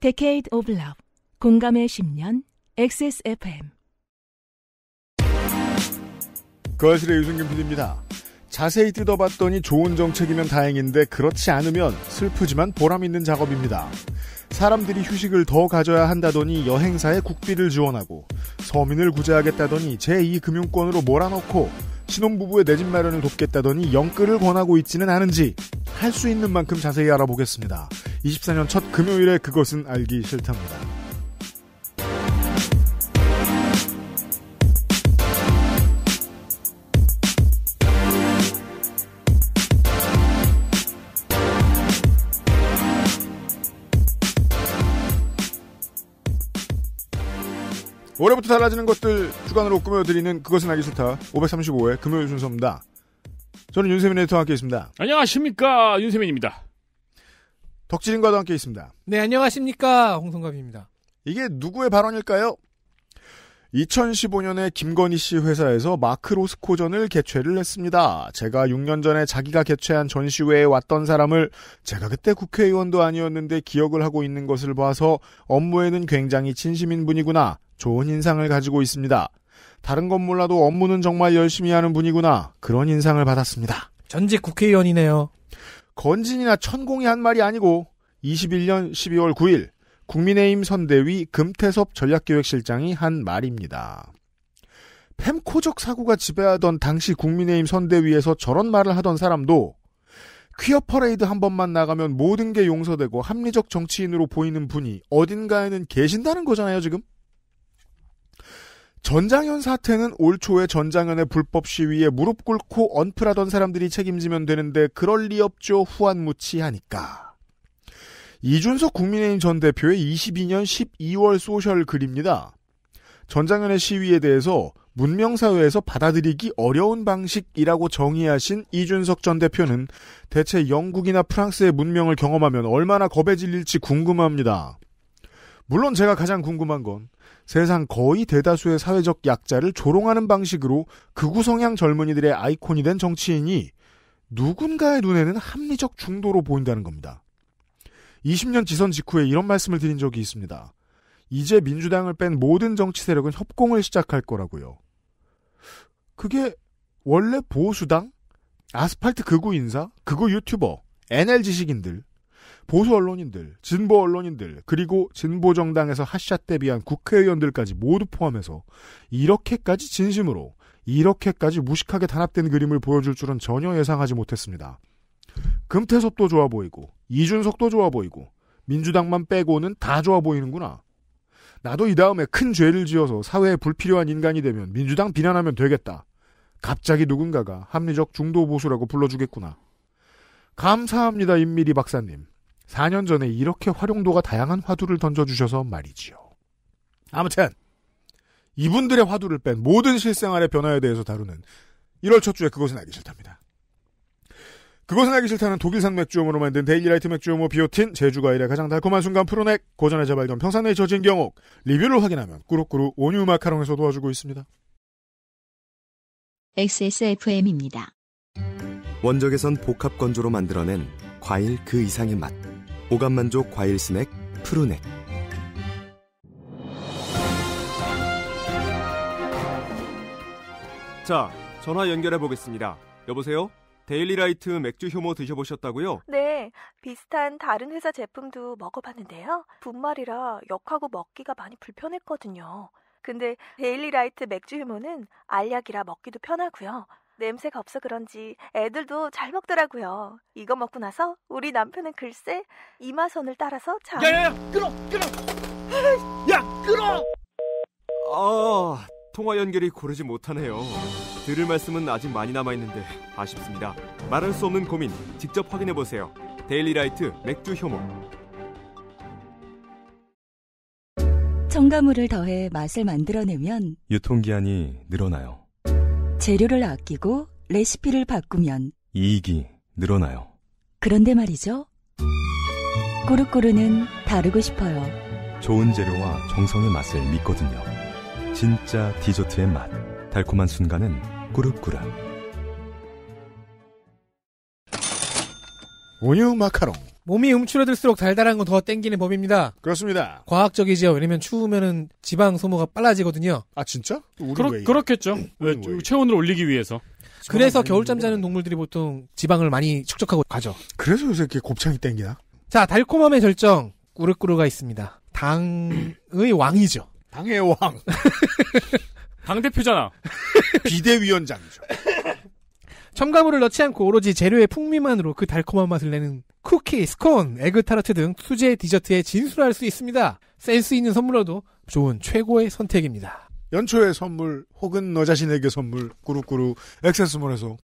Decade of Love 공감의 10년 XSFM 거실의 유승균 PD입니다. 자세히 뜯어봤더니 좋은 정책이면 다행인데 그렇지 않으면 슬프지만 보람 있는 작업입니다. 사람들이 휴식을 더 가져야 한다더니 여행사에 국비를 지원하고 서민을 구제하겠다더니 제2금융권으로 몰아넣고 신혼부부의 내 집 마련을 돕겠다더니 영끌을 권하고 있지는 않은지 할 수 있는 만큼 자세히 알아보겠습니다. 24년 첫 금요일에 그것은 알기 싫답니다. 올해부터 달라지는 것들 주간으로 꾸며드리는 그것은 알기 싫다 535회 금요일 순서입니다. 저는 윤세민 에디터와 함께 있습니다. 안녕하십니까 윤세민입니다. 덕질인과도 함께 있습니다. 네 안녕하십니까 홍성갑입니다. 이게 누구의 발언일까요? 2015년에 김건희 씨 회사에서 마크로스코전을 개최를 했습니다. 제가 6년 전에 자기가 개최한 전시회에 왔던 사람을 제가 그때 국회의원도 아니었는데 기억을 하고 있는 것을 봐서 업무에는 굉장히 진심인 분이구나 좋은 인상을 가지고 있습니다. 다른 건 몰라도 업무는 정말 열심히 하는 분이구나. 그런 인상을 받았습니다. 전직 국회의원이네요. 건진이나 천공이 한 말이 아니고 21년 12월 9일 국민의힘 선대위 금태섭 전략기획실장이 한 말입니다. 펜코적 사고가 지배하던 당시 국민의힘 선대위에서 저런 말을 하던 사람도 퀴어 퍼레이드 한 번만 나가면 모든 게 용서되고 합리적 정치인으로 보이는 분이 어딘가에는 계신다는 거잖아요, 지금? 전장현 사태는 올 초에 전장현의 불법 시위에 무릎 꿇고 언플하던 사람들이 책임지면 되는데 그럴 리 없죠. 후한무치하니까. 이준석 국민의힘 전 대표의 22년 12월 소셜 글입니다. 전장현의 시위에 대해서 문명사회에서 받아들이기 어려운 방식이라고 정의하신 이준석 전 대표는 대체 영국이나 프랑스의 문명을 경험하면 얼마나 겁에 질릴지 궁금합니다. 물론 제가 가장 궁금한 건 세상 거의 대다수의 사회적 약자를 조롱하는 방식으로 극우 성향 젊은이들의 아이콘이 된 정치인이 누군가의 눈에는 합리적 중도로 보인다는 겁니다. 20년 지선 직후에 이런 말씀을 드린 적이 있습니다. 이제 민주당을 뺀 모든 정치 세력은 협공을 시작할 거라고요. 그게 원래 보수당, 아스팔트 극우 인사, 극우 유튜버, NL 지식인들, 보수 언론인들, 진보 언론인들, 그리고 진보 정당에서 핫샷 대비한 국회의원들까지 모두 포함해서 이렇게까지 진심으로, 이렇게까지 무식하게 단합된 그림을 보여줄 줄은 전혀 예상하지 못했습니다. 금태섭도 좋아 보이고, 이준석도 좋아 보이고, 민주당만 빼고는 다 좋아 보이는구나. 나도 이 다음에 큰 죄를 지어서 사회에 불필요한 인간이 되면 민주당 비난하면 되겠다. 갑자기 누군가가 합리적 중도 보수라고 불러주겠구나. 감사합니다, 임미리 박사님. 4년 전에 이렇게 활용도가 다양한 화두를 던져주셔서 말이지요. 아무튼 이분들의 화두를 뺀 모든 실생활의 변화에 대해서 다루는 1월 첫 주에 그것은 알기 싫답니다. 그것은 알기 싫다는 독일산 맥주염으로 만든 데일리라이트 맥주염호 비오틴, 제주가 일의 가장 달콤한 순간 프로넥, 고전의 재발견 평산의 저진 경옥, 리뷰를 확인하면 꾸룩꾸룩 온유 마카롱에서 도와주고 있습니다. XSFM입니다. 원적에선 복합 건조로 만들어낸 과일 그 이상의 맛. 오감만족 과일 스낵 푸르넥 자, 전화 연결해 보겠습니다. 여보세요? 데일리라이트 맥주 효모 드셔보셨다고요? 네, 비슷한 다른 회사 제품도 먹어봤는데요. 분말이라 역하고 먹기가 많이 불편했거든요. 근데 데일리라이트 맥주 효모는 알약이라 먹기도 편하고요. 냄새가 없어 그런지 애들도 잘 먹더라고요. 이거 먹고 나서 우리 남편은 글쎄 이마선을 따라서 자. 야야야 끊어 끊어. 야 끊어. 아 통화 연결이 고르지 못하네요. 들을 말씀은 아직 많이 남아 있는데 아쉽습니다. 말할 수 없는 고민 직접 확인해 보세요. 데일리라이트 맥주 효모. 첨가물을 더해 맛을 만들어내면 유통기한이 늘어나요. 재료를 아끼고 레시피를 바꾸면 이익이 늘어나요. 그런데 말이죠. 꼬르꼬르는 다르고 싶어요. 좋은 재료와 정성의 맛을 믿거든요. 진짜 디저트의 맛. 달콤한 순간은 꾸룩꾸룩. 우유 마카롱. 몸이 움츠러들수록 달달한 건 더 땡기는 법입니다. 그렇습니다. 과학적이죠 왜냐면 추우면은 지방 소모가 빨라지거든요. 아 진짜? 그러, 그렇겠죠. 왜, 체온을 올리기 위해서. 그래서 겨울잠 뭐. 자는 동물들이 보통 지방을 많이 축적하고 가죠. 그래서 요새 이렇게 곱창이 땡기나? 자, 달콤함의 절정 꾸르꾸르가 있습니다. 당의 왕이죠. 당의 왕. 당 대표잖아. 비대위원장이죠. 첨가물을 넣지 않고 오로지 재료의 풍미만으로 그 달콤한 맛을 내는 쿠키, 스콘, 에그타르트 등 수제 디저트에 진술할 수 있습니다. 센스 있는 선물로도 좋은 최고의 선택입니다. 연초의 선물 혹은 너 자신에게 선물 꾸루꾸루 액세스몰에서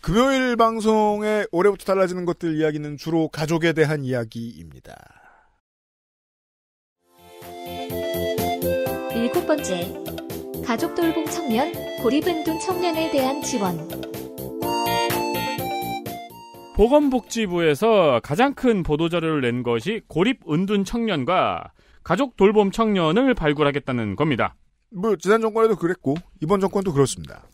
금요일 방송에 올해부터 달라지는 것들 이야기는 주로 가족에 대한 이야기입니다. 일곱 번째 가족 돌봄 청년, 고립은둔 청년에 대한 지원. 보건복지부에서 가장 큰 보도자료를 낸 것이 고립은둔 청년과 가족 돌봄 청년을 발굴하겠다는 겁니다. 뭐 지난 정권에도 그랬고 이번 정권도 그렇습니다.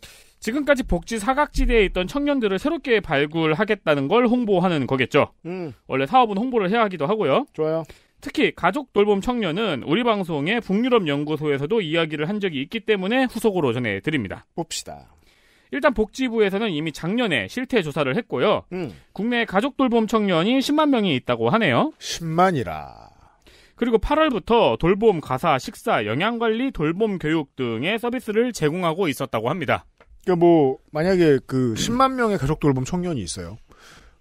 지금까지 복지 사각지대에 있던 청년들을 새롭게 발굴하겠다는 걸 홍보하는 거겠죠. 음. 원래 사업은 홍보를 해야 하기도 하고요. 좋아요. 특히 가족 돌봄 청년은 우리 방송의 북유럽 연구소에서도 이야기를 한 적이 있기 때문에 후속으로 전해드립니다. 봅시다. 일단 복지부에서는 이미 작년에 실태 조사를 했고요. 음. 국내 가족 돌봄 청년이 10만 명이 있다고 하네요. 10만이라. 그리고 8월부터 돌봄 가사, 식사, 영양관리, 돌봄 교육 등의 서비스를 제공하고 있었다고 합니다. 그러뭐 그러니까 만약에 그 10만 명의 가족 돌봄 청년이 있어요.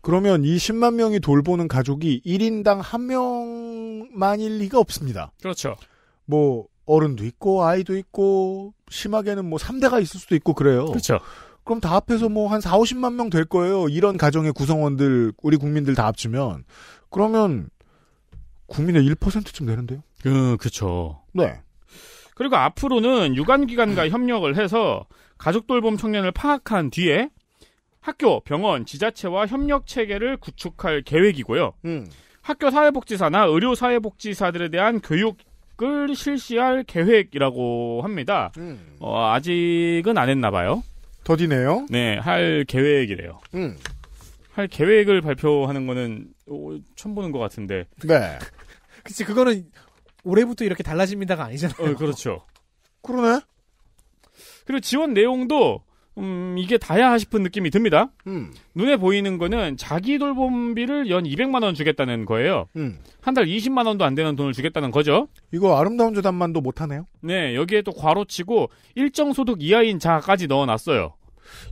그러면 이 10만 명이 돌보는 가족이 1인당 한 명만일 리가 없습니다. 그렇죠. 뭐 어른도 있고 아이도 있고 심하게는 뭐 3대가 있을 수도 있고 그래요. 그렇죠. 그럼 다 합해서 뭐 한 4, 50만 명 될 거예요. 이런 가정의 구성원들 우리 국민들 다 합치면 그러면 국민의 1%쯤 되는데요. 그 그렇죠. 네. 그리고 앞으로는 유관기관과 협력을 해서 가족 돌봄 청년을 파악한 뒤에 학교, 병원, 지자체와 협력 체계를 구축할 계획이고요. 음. 학교 사회복지사나 의료 사회복지사들에 대한 교육을 실시할 계획이라고 합니다. 음. 어, 아직은 안 했나 봐요. 더디네요. 네, 할 계획이래요. 음. 할 계획을 발표하는 거는 처음 보는 것 같은데. 네. 그치, 그거는 올해부터 이렇게 달라집니다가 아니잖아요. 어, 그렇죠. 그러네. 그리고 지원 내용도 음, 이게 다야 싶은 느낌이 듭니다. 음. 눈에 보이는 거는 자기 돌봄비를 연 200만 원 주겠다는 거예요. 음. 한달 20만 원도 안 되는 돈을 주겠다는 거죠. 이거 아름다운 재단만도 못 하네요. 네, 여기에 또 과로치고 일정 소득 이하인 자까지 넣어놨어요.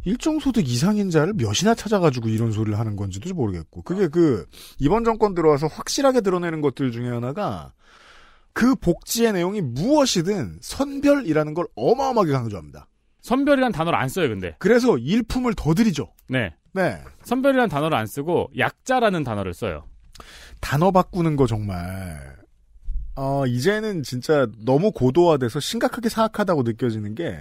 일정 소득 이상인 자를 몇이나 찾아가지고 이런 소리를 하는 건지도 모르겠고 그게 그 이번 정권 들어와서 확실하게 드러내는 것들 중에 하나가 그 복지의 내용이 무엇이든 선별이라는 걸 어마어마하게 강조합니다. 선별이란 단어를 안 써요, 근데. 그래서 일품을 더 드리죠. 네. 네. 선별이란 단어를 안 쓰고 약자라는 단어를 써요. 단어 바꾸는 거 정말. 어, 이제는 진짜 너무 고도화돼서 심각하게 사악하다고 느껴지는 게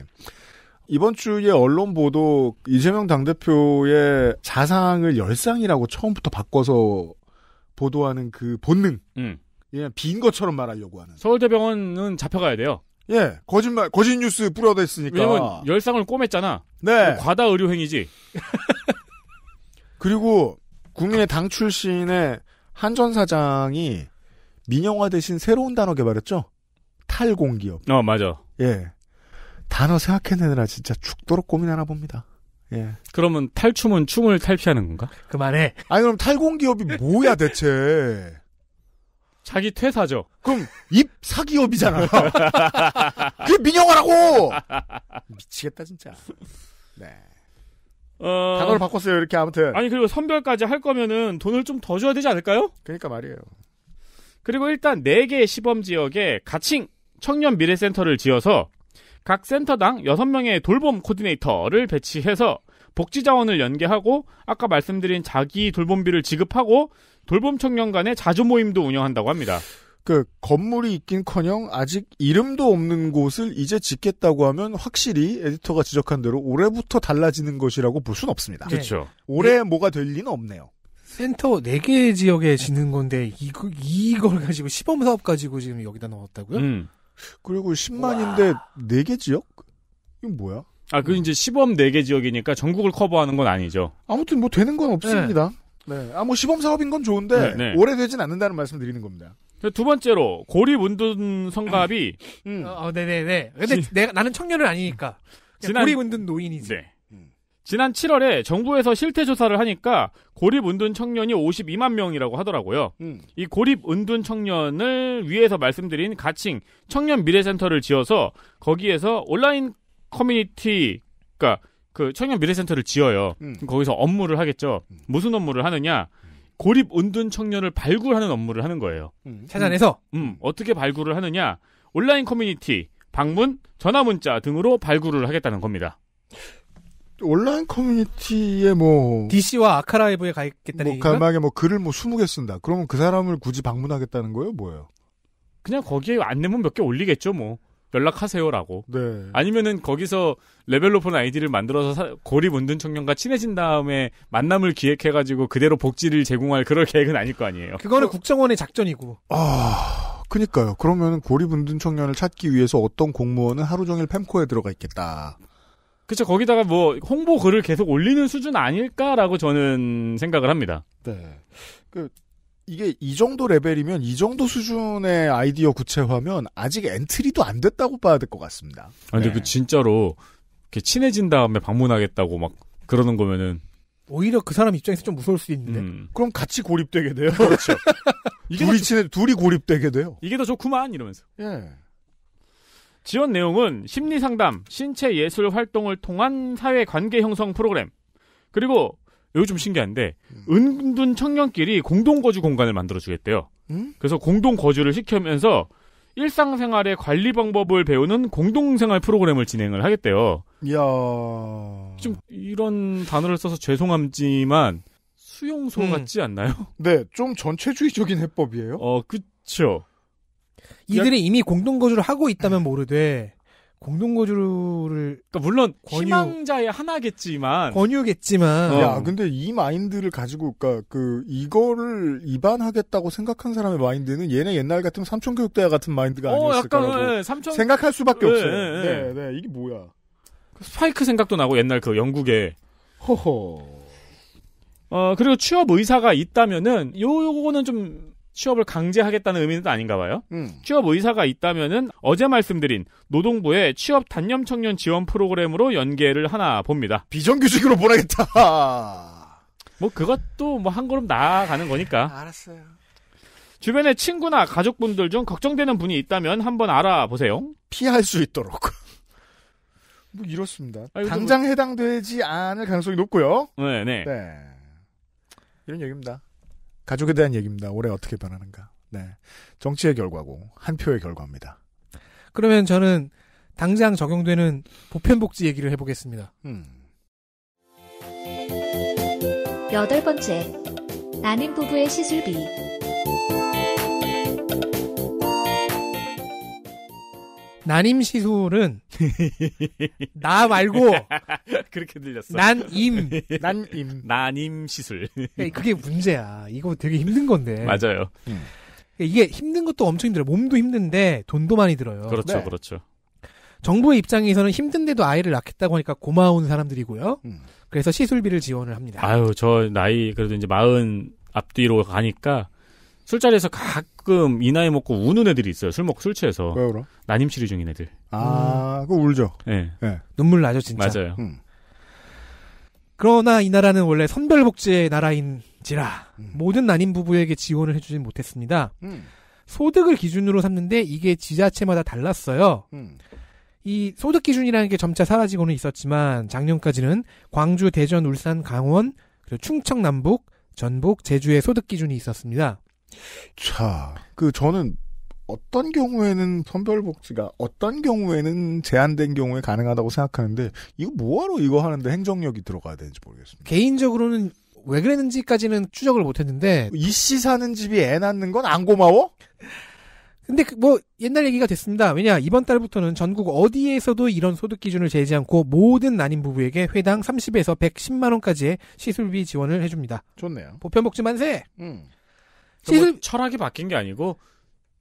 이번 주에 언론 보도 이재명 당대표의 자상을 열상이라고 처음부터 바꿔서 보도하는 그 본능. 음. 그냥 빈 것처럼 말하려고 하는. 서울대병원은 잡혀가야 돼요. 예, 거짓말, 거짓 뉴스 뿌려댔으니까. 왜냐면 열상을 꼬맸잖아. 네. 뭐 과다 의료 행위지. 그리고 국민의 당 출신의 한 전 사장이 민영화 대신 새로운 단어 개발했죠. 탈공기업. 어, 맞아. 예. 단어 생각해내느라 진짜 죽도록 고민하나 봅니다. 예. 그러면 탈춤은 춤을 탈피하는 건가? 그만해. 아니 그럼 탈공기업이 뭐야 대체? 자기 퇴사죠. 그럼 입 사기업이잖아. 그 민영화라고. 미치겠다 진짜. 네. 어... 단어를 바꿨어요 이렇게 아무튼. 아니 그리고 선별까지 할 거면은 돈을 좀 더 줘야 되지 않을까요? 그러니까 말이에요. 그리고 일단 4개의 시범 지역에 가칭 청년 미래센터를 지어서 각 센터당 6명의 돌봄 코디네이터를 배치해서 복지 자원을 연계하고 아까 말씀드린 자기 돌봄비를 지급하고 돌봄 청년간의 자조 모임도 운영한다고 합니다. 그 건물이 있긴커녕 아직 이름도 없는 곳을 이제 짓겠다고 하면 확실히 에디터가 지적한 대로 올해부터 달라지는 것이라고 볼 수는 없습니다. 네. 그렇죠. 올해 네. 뭐가 될 리는 없네요. 센터 4개 지역에 짓는 건데 이거, 이걸 가지고 시범 사업 가지고 지금 여기다 넣었다고요? 음. 그리고 10만인데 와. 4개 지역? 이건 뭐야? 아, 그 이제 시범 4개 지역이니까 전국을 커버하는 건 아니죠. 아무튼 뭐 되는 건 없습니다. 네. 네. 아, 뭐 시범 사업인 건 좋은데 네, 네. 오래되진 않는다는 말씀 드리는 겁니다. 그 두 번째로 고립 운둔 성갑이 음. 음. 어, 어, 네네네. 네, 네. 근데 지, 내가 나는 청년은 아니니까 지난, 고립 운둔 노인이지. 네. 음. 지난 7월에 정부에서 실태 조사를 하니까 고립 운둔 청년이 52만 명이라고 하더라고요. 음. 이 고립 운둔 청년을 위해서 말씀드린 가칭 청년 미래센터를 지어서 거기에서 온라인 커뮤니티 그러니까 그 청년 미래센터를 지어요. 음. 거기서 업무를 하겠죠. 음. 무슨 업무를 하느냐? 고립 은둔 청년을 발굴하는 업무를 하는 거예요. 음. 찾아내서 음, 음. 어떻게 발굴을 하느냐? 온라인 커뮤니티, 방문, 전화 문자 등으로 발굴을 하겠다는 겁니다. 온라인 커뮤니티에 뭐 DC와 아카라이브에 가있겠다는 뭐 간만에 뭐 글을 뭐 20개 쓴다. 그러면 그 사람을 굳이 방문하겠다는 거예요, 뭐예요? 그냥 거기에 안내문 몇 개 올리겠죠, 뭐. 연락하세요라고. 네. 아니면은 거기서 레벨 로폰 아이디를 만들어서 사, 고리운든 청년과 친해진 다음에 만남을 기획해가지고 그대로 복지를 제공할 그럴 계획은 아닐 거 아니에요. 그거는 어, 국정원의 작전이고. 아, 그니까요. 그러면 고리운든 청년을 찾기 위해서 어떤 공무원은 하루 종일 팸코에 들어가 있겠다. 그쵸. 거기다가 뭐 홍보 글을 계속 올리는 수준 아닐까라고 저는 생각을 합니다. 네. 그 이게 이 정도 레벨이면 이 정도 수준의 아이디어 구체화면 아직 엔트리도 안 됐다고 봐야 될 것 같습니다. 아, 근데 네. 그 진짜로 이렇게 친해진 다음에 방문하겠다고 막 그러는 거면은 오히려 그 사람 입장에서 좀 무서울 수 있는데. 음. 그럼 같이 고립되게 돼요. 그렇죠. 이게 둘이 친해 둘이 고립되게 돼요. 이게 더 좋구만 이러면서. 예. 지원 내용은 심리 상담, 신체 예술 활동을 통한 사회 관계 형성 프로그램, 그리고 이거 좀 신기한데 은둔 청년끼리 공동 거주 공간을 만들어 주겠대요. 음? 그래서 공동 거주를 시키면서 일상생활의 관리 방법을 배우는 공동생활 프로그램을 진행을 하겠대요. 이야. 좀 이런 단어를 써서 죄송함지만 수용소 음. 같지 않나요? 네, 좀 전체주의적인 해법이에요. 어, 그쵸. 이들이 이미 공동 거주를 하고 있다면 모르되 공동거주를 그러니까 물론 권유, 희망자의 하나겠지만 권유겠지만 어. 야 근데 이 마인드를 가지고 그니까그 이거를 입안하겠다고 생각한 사람의 마인드는 얘네 옛날 같은 삼촌 교육대학 같은 마인드가 어, 아니었을까라고 예, 삼촌... 생각할 수밖에 예, 없어요. 예, 예. 네, 네, 이게 뭐야? 그 스파이크 생각도 나고 옛날 그영국에 허허. 어 그리고 취업 의사가 있다면은 요 요거는 좀 취업을 강제하겠다는 의미는 아닌가 봐요. 음. 취업 의사가 있다면은 어제 말씀드린 노동부의 취업 단념 청년 지원 프로그램으로 연계를 하나 봅니다. 비정규직으로 보내겠다. 뭐 그것도 뭐 한 걸음 나아가는 거니까. 알았어요. 주변에 친구나 가족분들 중 걱정되는 분이 있다면 한번 알아보세요. 피할 수 있도록. 뭐 이렇습니다. 아 당장 뭐... 해당되지 않을 가능성이 높고요. 네네. 네. 네. 이런 얘기입니다. 가족에 대한 얘기입니다. 올해 어떻게 변하는가. 네. 정치의 결과고 한 표의 결과입니다. 그러면 저는 당장 적용되는 보편복지 얘기를 해보겠습니다. 음. 여덟 번째, 나는 부부의 시술비. 난임 시술은 나 말고 그렇게 들렸어. 난임 난임 난임 시술. 네, 그게 문제야. 이거 되게 힘든 건데. 맞아요. 음. 이게 힘든 것도 엄청 힘들어. 몸도 힘든데 돈도 많이 들어요. 그렇죠, 네. 그렇죠. 정부의 입장에서는 힘든데도 아이를 낳겠다고 하니까 고마운 사람들이고요. 음. 그래서 시술비를 지원을 합니다. 아유, 저 나이 그래도 이제 마흔 앞뒤로 가니까 술자리에서 가끔 이 나이 먹고 우는 애들이 있어요. 술 먹고 술 취해서. 왜 울어? 난임치료 중인 애들. 아, 음. 그 울죠. 예. 네. 네. 눈물 나죠, 진짜. 맞아요. 음. 그러나 이 나라는 원래 선별복지의 나라인지라 음. 모든 난임 부부에게 지원을 해주진 못했습니다. 음. 소득을 기준으로 삼는데 이게 지자체마다 달랐어요. 음. 이 소득 기준이라는 게 점차 사라지고는 있었지만 작년까지는 광주, 대전, 울산, 강원, 그리고 충청 남북, 전북, 제주의 소득 기준이 있었습니다. 자, 그 저는 어떤 경우에는 선별복지가 어떤 경우에는 제한된 경우에 가능하다고 생각하는데 이거 뭐하러 이거 하는데 행정력이 들어가야 되는지 모르겠습니다. 개인적으로는 왜 그랬는지까지는 추적을 못했는데 이 씨 사는 집이 애 낳는 건 안 고마워? 근데 그 뭐 옛날 얘기가 됐습니다. 왜냐 이번 달부터는 전국 어디에서도 이런 소득 기준을 제지 않고 모든 난임 부부에게 회당 30에서 110만 원까지의 시술비 지원을 해줍니다. 좋네요. 보편복지 만세. 음. 그러 그러니까 뭐 시술... 뭐 철학이 바뀐 게 아니고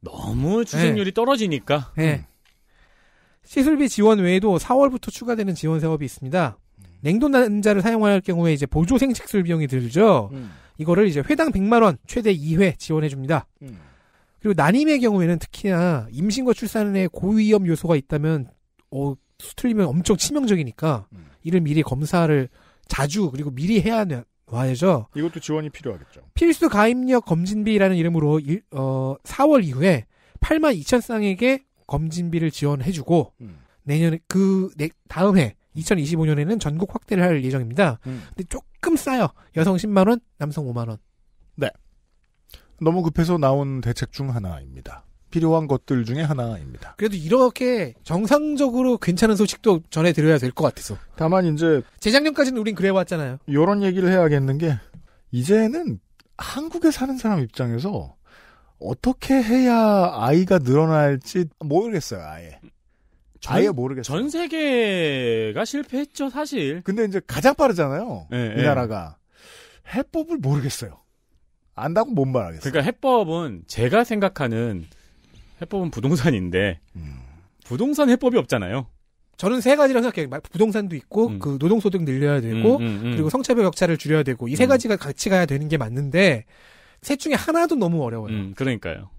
너무 주생률이 네. 떨어지니까. 네. 음. 시술비 지원 외에도 4월부터 추가되는 지원 사업이 있습니다. 음. 냉동 난자를 사용할 경우에 이제 보조 생식술 비용이 들죠. 음. 이거를 이제 회당 100만 원 최대 2회 지원해 줍니다. 음. 그리고 난임의 경우에는 특히나 임신과 출산에 고위험 요소가 있다면 어, 수틀리면 엄청 치명적이니까 이를 미리 검사를 자주 그리고 미리 해야 와야죠. 이것도 지원이 필요하겠죠. 필수 가입력 검진비라는 이름으로 일, 어, 4월 이후에 8만 2천 쌍에게 검진비를 지원해주고 음. 내년 에그 내, 다음 해 2025년에는 전국 확대를 할 예정입니다. 음. 근데 조금 싸요. 여성 10만 원, 남성 5만 원. 네. 너무 급해서 나온 대책 중 하나입니다. 필요한 것들 중에 하나입니다. 그래도 이렇게 정상적으로 괜찮은 소식도 전해드려야 될 것 같아서. 다만 이제 재작년까지는 우린 그래왔잖아요. 이런 얘기를 해야겠는 게 이제는 한국에 사는 사람 입장에서 어떻게 해야 아이가 늘어날지 모르겠어요. 아예. 전, 아예 모르겠어요. 전 세계가 실패했죠, 사실. 근데 이제 가장 빠르잖아요. 네, 이 나라가 해법을 모르겠어요. 안다고 못 말하겠어요. 그러니까 해법은 제가 생각하는 해법은 부동산인데 음. 부동산 해법이 없잖아요. 저는 세 가지라고 생각해요. 부동산도 있고 음. 그 노동소득 늘려야 되고 음, 음, 음. 그리고 성차별 격차를 줄여야 되고 이세 음. 가지가 같이 가야 되는 게 맞는데 셋 중에 하나도 너무 어려워요. 그러니까요.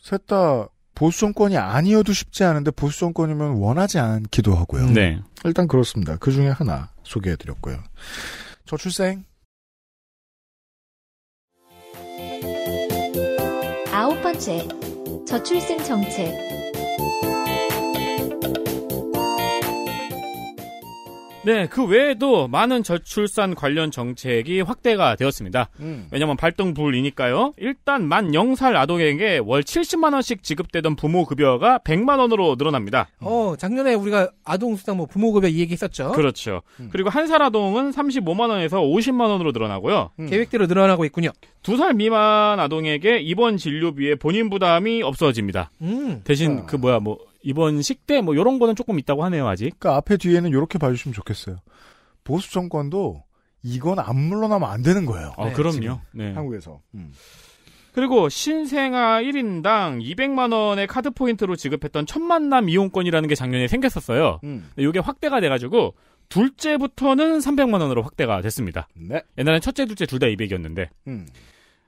셋 다 보수 정권이 아니어도 쉽지 않은데 보수 정권이면 원하지 않기도 하고요. 네. 일단 그렇습니다. 그 중에 하나 소개해드렸고요. 저출생 아홉 번째 저출생 정책 네, 그 외에도 많은 저출산 관련 정책이 확대가 되었습니다. 음. 왜냐면 발등불이니까요. 일단 만 0살 아동에게 월 70만 원씩 지급되던 부모 급여가 100만 원으로 늘어납니다. 어, 작년에 우리가 아동 수당 뭐 부모 급여 이 얘기 했었죠. 그렇죠. 음. 그리고 한 살 아동은 35만 원에서 50만 원으로 늘어나고요. 음. 계획대로 늘어나고 있군요. 두 살 미만 아동에게 입원 진료비의 본인 부담이 없어집니다. 음. 대신 아. 그 뭐야 뭐 이번 식대 뭐 이런 거는 조금 있다고 하네요 아직. 그러니까 앞에 뒤에는 이렇게 봐주시면 좋겠어요. 보수 정권도 이건 안 물러나면 안 되는 거예요. 아, 네, 그럼요. 네. 한국에서. 음. 그리고 신생아 1인당 200만 원의 카드 포인트로 지급했던 천만남 이용권이라는 게 작년에 생겼었어요. 음. 이게 확대가 돼가지고 둘째부터는 300만 원으로 확대가 됐습니다. 네. 옛날엔 첫째, 둘째 둘 다 200이었는데. 음.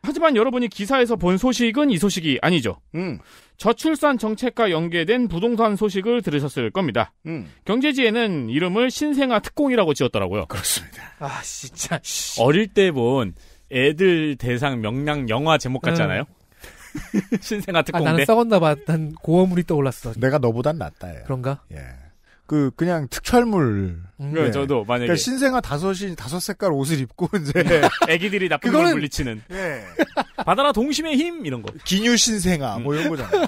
하지만 여러분이 기사에서 본 소식은 이 소식이 아니죠. 음. 저출산 정책과 연계된 부동산 소식을 들으셨을 겁니다. 음. 경제지에는 이름을 신생아 특공이라고 지었더라고요. 그렇습니다. 아 진짜 어릴 때 본 애들 대상 명량 영화 제목 같잖아요. 음. 신생아 특공. 아, 나는 썩었나 봐. 난 고어물이 떠올랐어. 내가 너보단 낫다. 그런가? 예. 그 그냥 특촬물. 음. 네. 네. 저도 만약에 그러니까 신생아 다섯이 다섯 색깔 옷을 입고 이제 네. 애기들이 나쁜 그걸 물리치는. 네. 바다라 동심의 힘 이런 거. 기뉴 신생아 뭐 이런 음. 거잖아 음.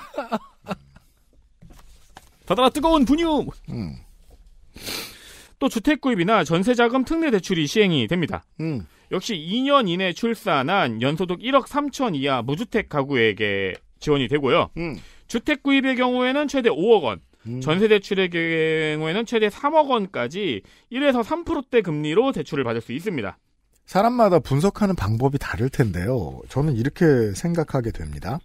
바다라 뜨거운 분유. 음. 또 주택 구입이나 전세 자금 특례 대출이 시행이 됩니다. 음. 역시 2년 이내 출산한 연소득 1억 3천 이하 무주택 가구에게 지원이 되고요. 음. 주택 구입의 경우에는 최대 5억 원, 음. 전세 대출의 경우에는 최대 3억 원까지 1에서 3%대 금리로 대출을 받을 수 있습니다. 사람마다 분석하는 방법이 다를 텐데요. 저는 이렇게 생각하게 됩니다.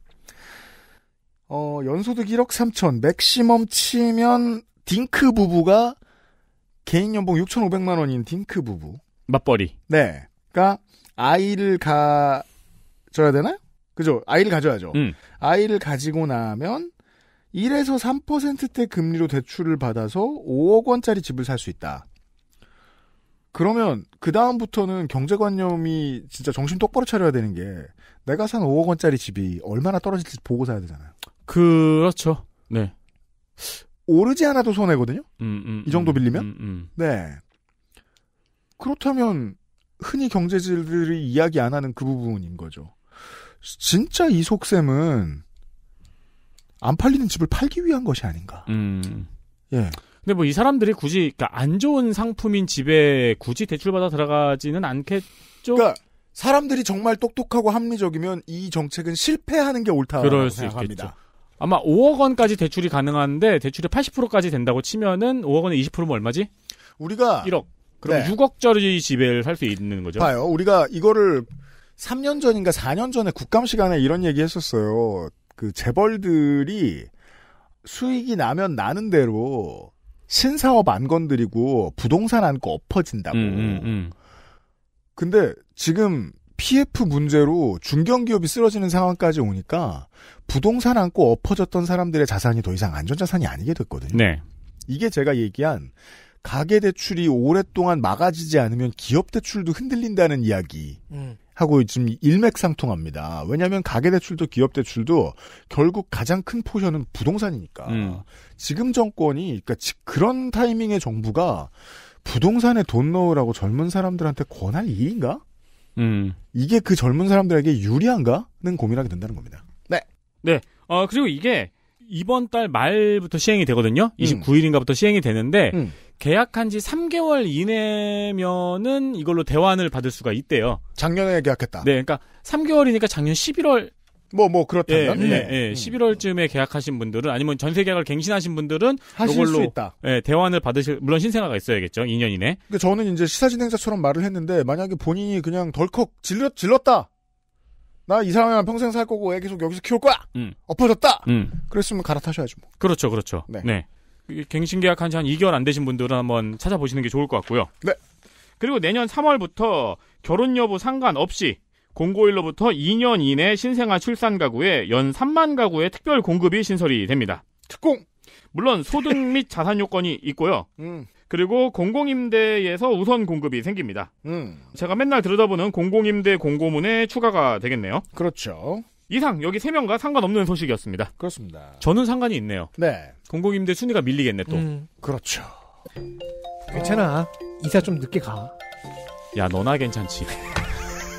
어, 연소득 1억 3천, 맥시멈 치면 딩크 부부가 개인 연봉 6,500만 원인 딩크 부부. 맞벌이. 네. 그러니까 아이를 가져야 되나요? 그죠? 아이를 가져야죠. 음. 아이를 가지고 나면 1에서 3%대 금리로 대출을 받아서 5억 원짜리 집을 살 수 있다. 그러면 그 다음부터는 경제관념이 진짜 정신 똑바로 차려야 되는 게 내가 산 5억 원짜리 집이 얼마나 떨어질지 보고 사야 되잖아요. 그렇죠. 네. 오르지 않아도 손해거든요. 음, 음, 음 이 정도 빌리면. 음, 음, 음, 네. 그렇다면 흔히 경제질들이 이야기 안 하는 그 부분인 거죠. 진짜 이 속셈은 안 팔리는 집을 팔기 위한 것이 아닌가. 음. 예. 근데 뭐 이 사람들이 굳이 그러니까 안 좋은 상품인 집에 굳이 대출받아 들어가지는 않겠죠. 그러니까 사람들이 정말 똑똑하고 합리적이면 이 정책은 실패하는 게 옳다고 그럴 수 생각합니다. 있겠죠. 아마 5억 원까지 대출이 가능한데 대출이 80%까지 된다고 치면은 5억 원에 20%면 얼마지? 우리가 1억. 그럼 네. 6억짜리 집을 살 수 있는 거죠. 봐요. 우리가 이거를 3년 전인가 4년 전에 국감 시간에 이런 얘기 했었어요. 그 재벌들이 수익이 나면 나는 대로 신사업 안 건드리고 부동산 안고 엎어진다고. 음, 음, 음, 근데 지금 PF 문제로 중견기업이 쓰러지는 상황까지 오니까 부동산 안고 엎어졌던 사람들의 자산이 더 이상 안전자산이 아니게 됐거든요. 네. 이게 제가 얘기한 가계대출이 오랫동안 막아지지 않으면 기업대출도 흔들린다는 이야기 음. 하고 지금 일맥상통합니다. 왜냐하면 가계 대출도 기업 대출도 결국 가장 큰 포션은 부동산이니까 음. 지금 정권이 그러니까 그런 타이밍의 정부가 부동산에 돈 넣으라고 젊은 사람들한테 권할 일인가? 음. 이게 그 젊은 사람들에게 유리한가는 고민하게 된다는 겁니다. 네. 네. 어, 그리고 이게 이번 달 말부터 시행이 되거든요. 29일인가부터 시행이 되는데 음. 계약한 지 3개월 이내면은 이걸로 대환을 받을 수가 있대요. 작년에 계약했다. 네, 그러니까 3개월이니까 작년 11월 뭐뭐 뭐, 뭐 그렇다. 예, 예, 네. 예, 11월쯤에 계약하신 분들은 아니면 전세 계약을 갱신하신 분들은 이걸로 있다. 예, 대환을 받으실 물론 신생아가 있어야겠죠. 2년 이내. 근데 저는 이제 시사진 행자처럼 말을 했는데 만약에 본인이 그냥 덜컥 질렀 질렀다. 나 이 사람이랑 평생 살 거고 애 계속 여기서 키울 거야. 음. 엎어졌다. 음. 그랬으면 갈아타셔야죠. 뭐. 그렇죠, 그렇죠. 네. 네. 갱신 계약한 지 한 2개월 안 되신 분들은 한번 찾아보시는 게 좋을 것 같고요. 네. 그리고 내년 3월부터 결혼 여부 상관없이 공고일로부터 2년 이내 신생아 출산 가구에 연 3만 가구의 특별 공급이 신설이 됩니다. 특공! 물론 소득 및 자산 요건이 있고요. 음. 그리고 공공임대에서 우선 공급이 생깁니다. 음. 제가 맨날 들여다보는 공공임대 공고문에 추가가 되겠네요. 그렇죠. 이상 여기 세 명과 상관없는 소식이었습니다. 그렇습니다. 저는 상관이 있네요. 네. 공공임대 순위가 밀리겠네 또. 음, 그렇죠. 괜찮아. 이사 좀 늦게 가. 야 너나 괜찮지.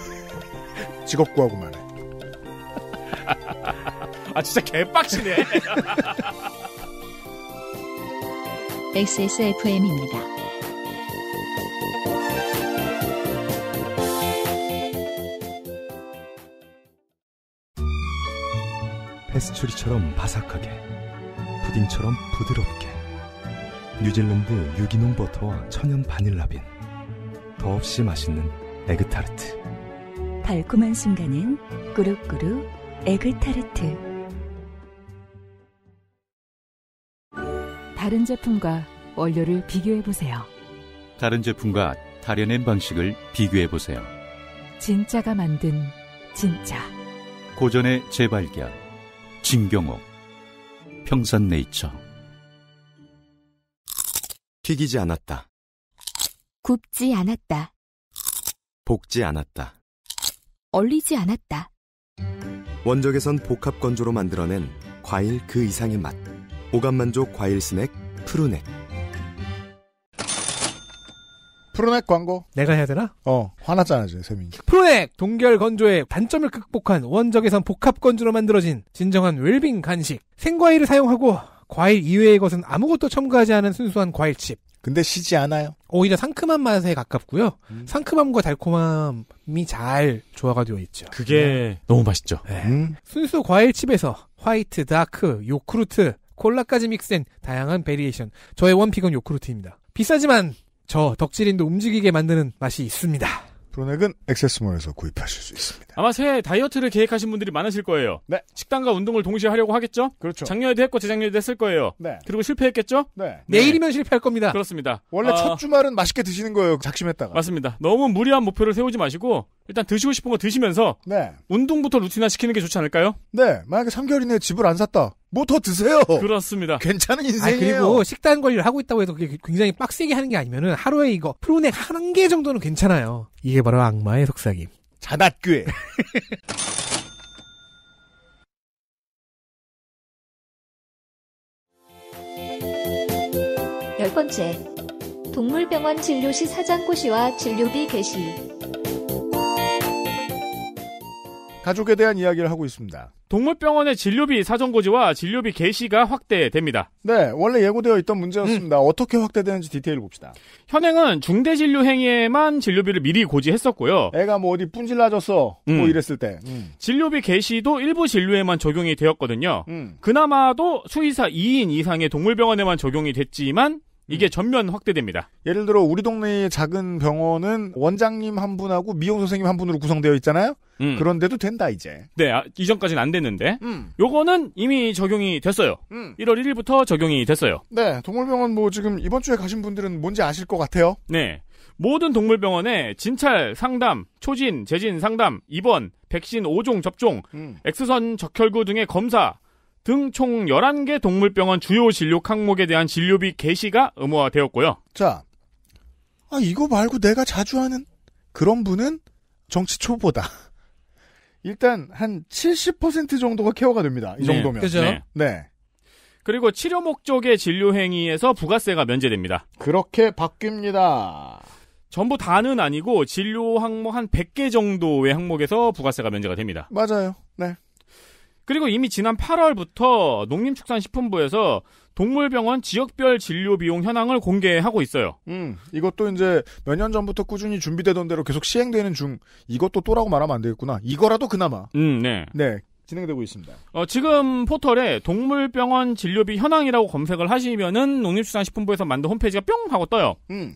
직업 구하고 말해. 아 진짜 개빡치네. XSFM입니다. 페스츄리처럼 바삭하게, 푸딩처럼 부드럽게. 뉴질랜드 유기농 버터와 천연 바닐라빈. 더없이 맛있는 에그타르트. 달콤한 순간은 꾸룩꾸룩 에그타르트. 다른 제품과 원료를 비교해 보세요. 다른 제품과 다려낸 방식을 비교해 보세요. 진짜가 만든 진짜. 고전의 재발견. 진경옥 평산네이처 튀기지 않았다. 굽지 않았다. 볶지 않았다. 얼리지 않았다. 원적에선 복합 건조로 만들어낸 과일 그 이상의 맛. 오감만족 과일 스낵 푸르넥. 프로넥 광고. 내가 해야 되나? 어, 화났잖아, 지금 세민이. 프로넥 동결 건조의 단점을 극복한 원적외선 복합 건조로 만들어진 진정한 웰빙 간식. 생과일을 사용하고 과일 이외의 것은 아무것도 첨가하지 않은 순수한 과일칩. 근데 시지 않아요. 오히려 상큼한 맛에 가깝고요. 음. 상큼함과 달콤함이 잘 조화가 되어 있죠. 그게 네. 너무 맛있죠. 네. 음. 순수 과일칩에서 화이트, 다크, 요크루트, 콜라까지 믹스된 다양한 베리에이션. 저의 원픽은 요크루트입니다. 비싸지만 저 덕질인도 움직이게 만드는 맛이 있습니다. 브로넥은 액세스몰에서 구입하실 수 있습니다. 아마 새해 다이어트를 계획하신 분들이 많으실 거예요. 네. 식단과 운동을 동시에 하려고 하겠죠? 그렇죠. 작년에도 했고 재작년에도 했을 거예요. 네. 그리고 실패했겠죠? 네. 네. 내일이면 실패할 겁니다. 그렇습니다. 원래 아... 첫 주말은 맛있게 드시는 거예요. 작심했다가. 맞습니다. 너무 무리한 목표를 세우지 마시고 일단 드시고 싶은 거 드시면서 네. 운동부터 루틴화 시키는 게 좋지 않을까요? 네. 만약에 3개월 이내에 집을 안 샀다. 뭐더 드세요. 그렇습니다. 괜찮은 아, 인생이에요. 아, 그리고 식단 관리를 하고 있다고 해서 그게 굉장히 빡세게 하는 게 아니면은 하루에 이거 프로넥 한 개 정도는 괜찮아요. 이게 바로 악마의 속삭임. 자다교회열 번째 동물병원 진료시 사장고시와 진료비 개시 가족에 대한 이야기를 하고 있습니다. 동물병원의 진료비 사전고지와 진료비 개시가 확대됩니다. 네, 원래 예고되어 있던 문제였습니다. 음. 어떻게 확대되는지 디테일 을 봅시다. 현행은 중대진료 행위에만 진료비를 미리 고지했었고요. 애가 뭐 어디 분질나졌어 뭐 음. 뭐 이랬을 때 음. 진료비 개시도 일부 진료에만 적용이 되었거든요. 음. 그나마도 수의사 2인 이상의 동물병원에만 적용이 됐지만 이게 전면 확대됩니다. 예를 들어 우리 동네의 작은 병원은 원장님 한 분하고 미용 선생님 한 분으로 구성되어 있잖아요. 음. 그런데도 된다 이제. 네, 아, 이전까지는 안 됐는데. 음. 요거는 이미 적용이 됐어요. 음. 1월 1일부터 적용이 됐어요. 네, 동물병원 뭐 지금 이번 주에 가신 분들은 뭔지 아실 것 같아요. 네. 모든 동물병원에 진찰, 상담, 초진, 재진, 상담, 입원, 백신 5종 접종, 음. 엑스선 적혈구 등의 검사, 등총 11개 동물병원 주요 진료 항목에 대한 진료비 개시가 의무화되었고요. 자, 아, 이거 말고 내가 자주 하는 그런 분은 정치 초보다. 일단 한 70% 정도가 케어가 됩니다. 이 네, 정도면. 그죠? 네. 네. 그리고 치료 목적의 진료 행위에서 부가세가 면제됩니다. 그렇게 바뀝니다. 전부 다는 아니고 진료 항목 한 100개 정도의 항목에서 부가세가 면제가 됩니다. 맞아요. 네. 그리고 이미 지난 8월부터 농림축산식품부에서 동물병원 지역별 진료 비용 현황을 공개하고 있어요. 음, 이것도 이제 몇 년 전부터 꾸준히 준비되던 대로 계속 시행되는 중. 이것도 또라고 말하면 안 되겠구나. 이거라도 그나마. 음, 네. 네. 진행되고 있습니다. 어, 지금 포털에 동물병원 진료비 현황이라고 검색을 하시면은 농림축산식품부에서 만든 홈페이지가 뿅 하고 떠요. 음.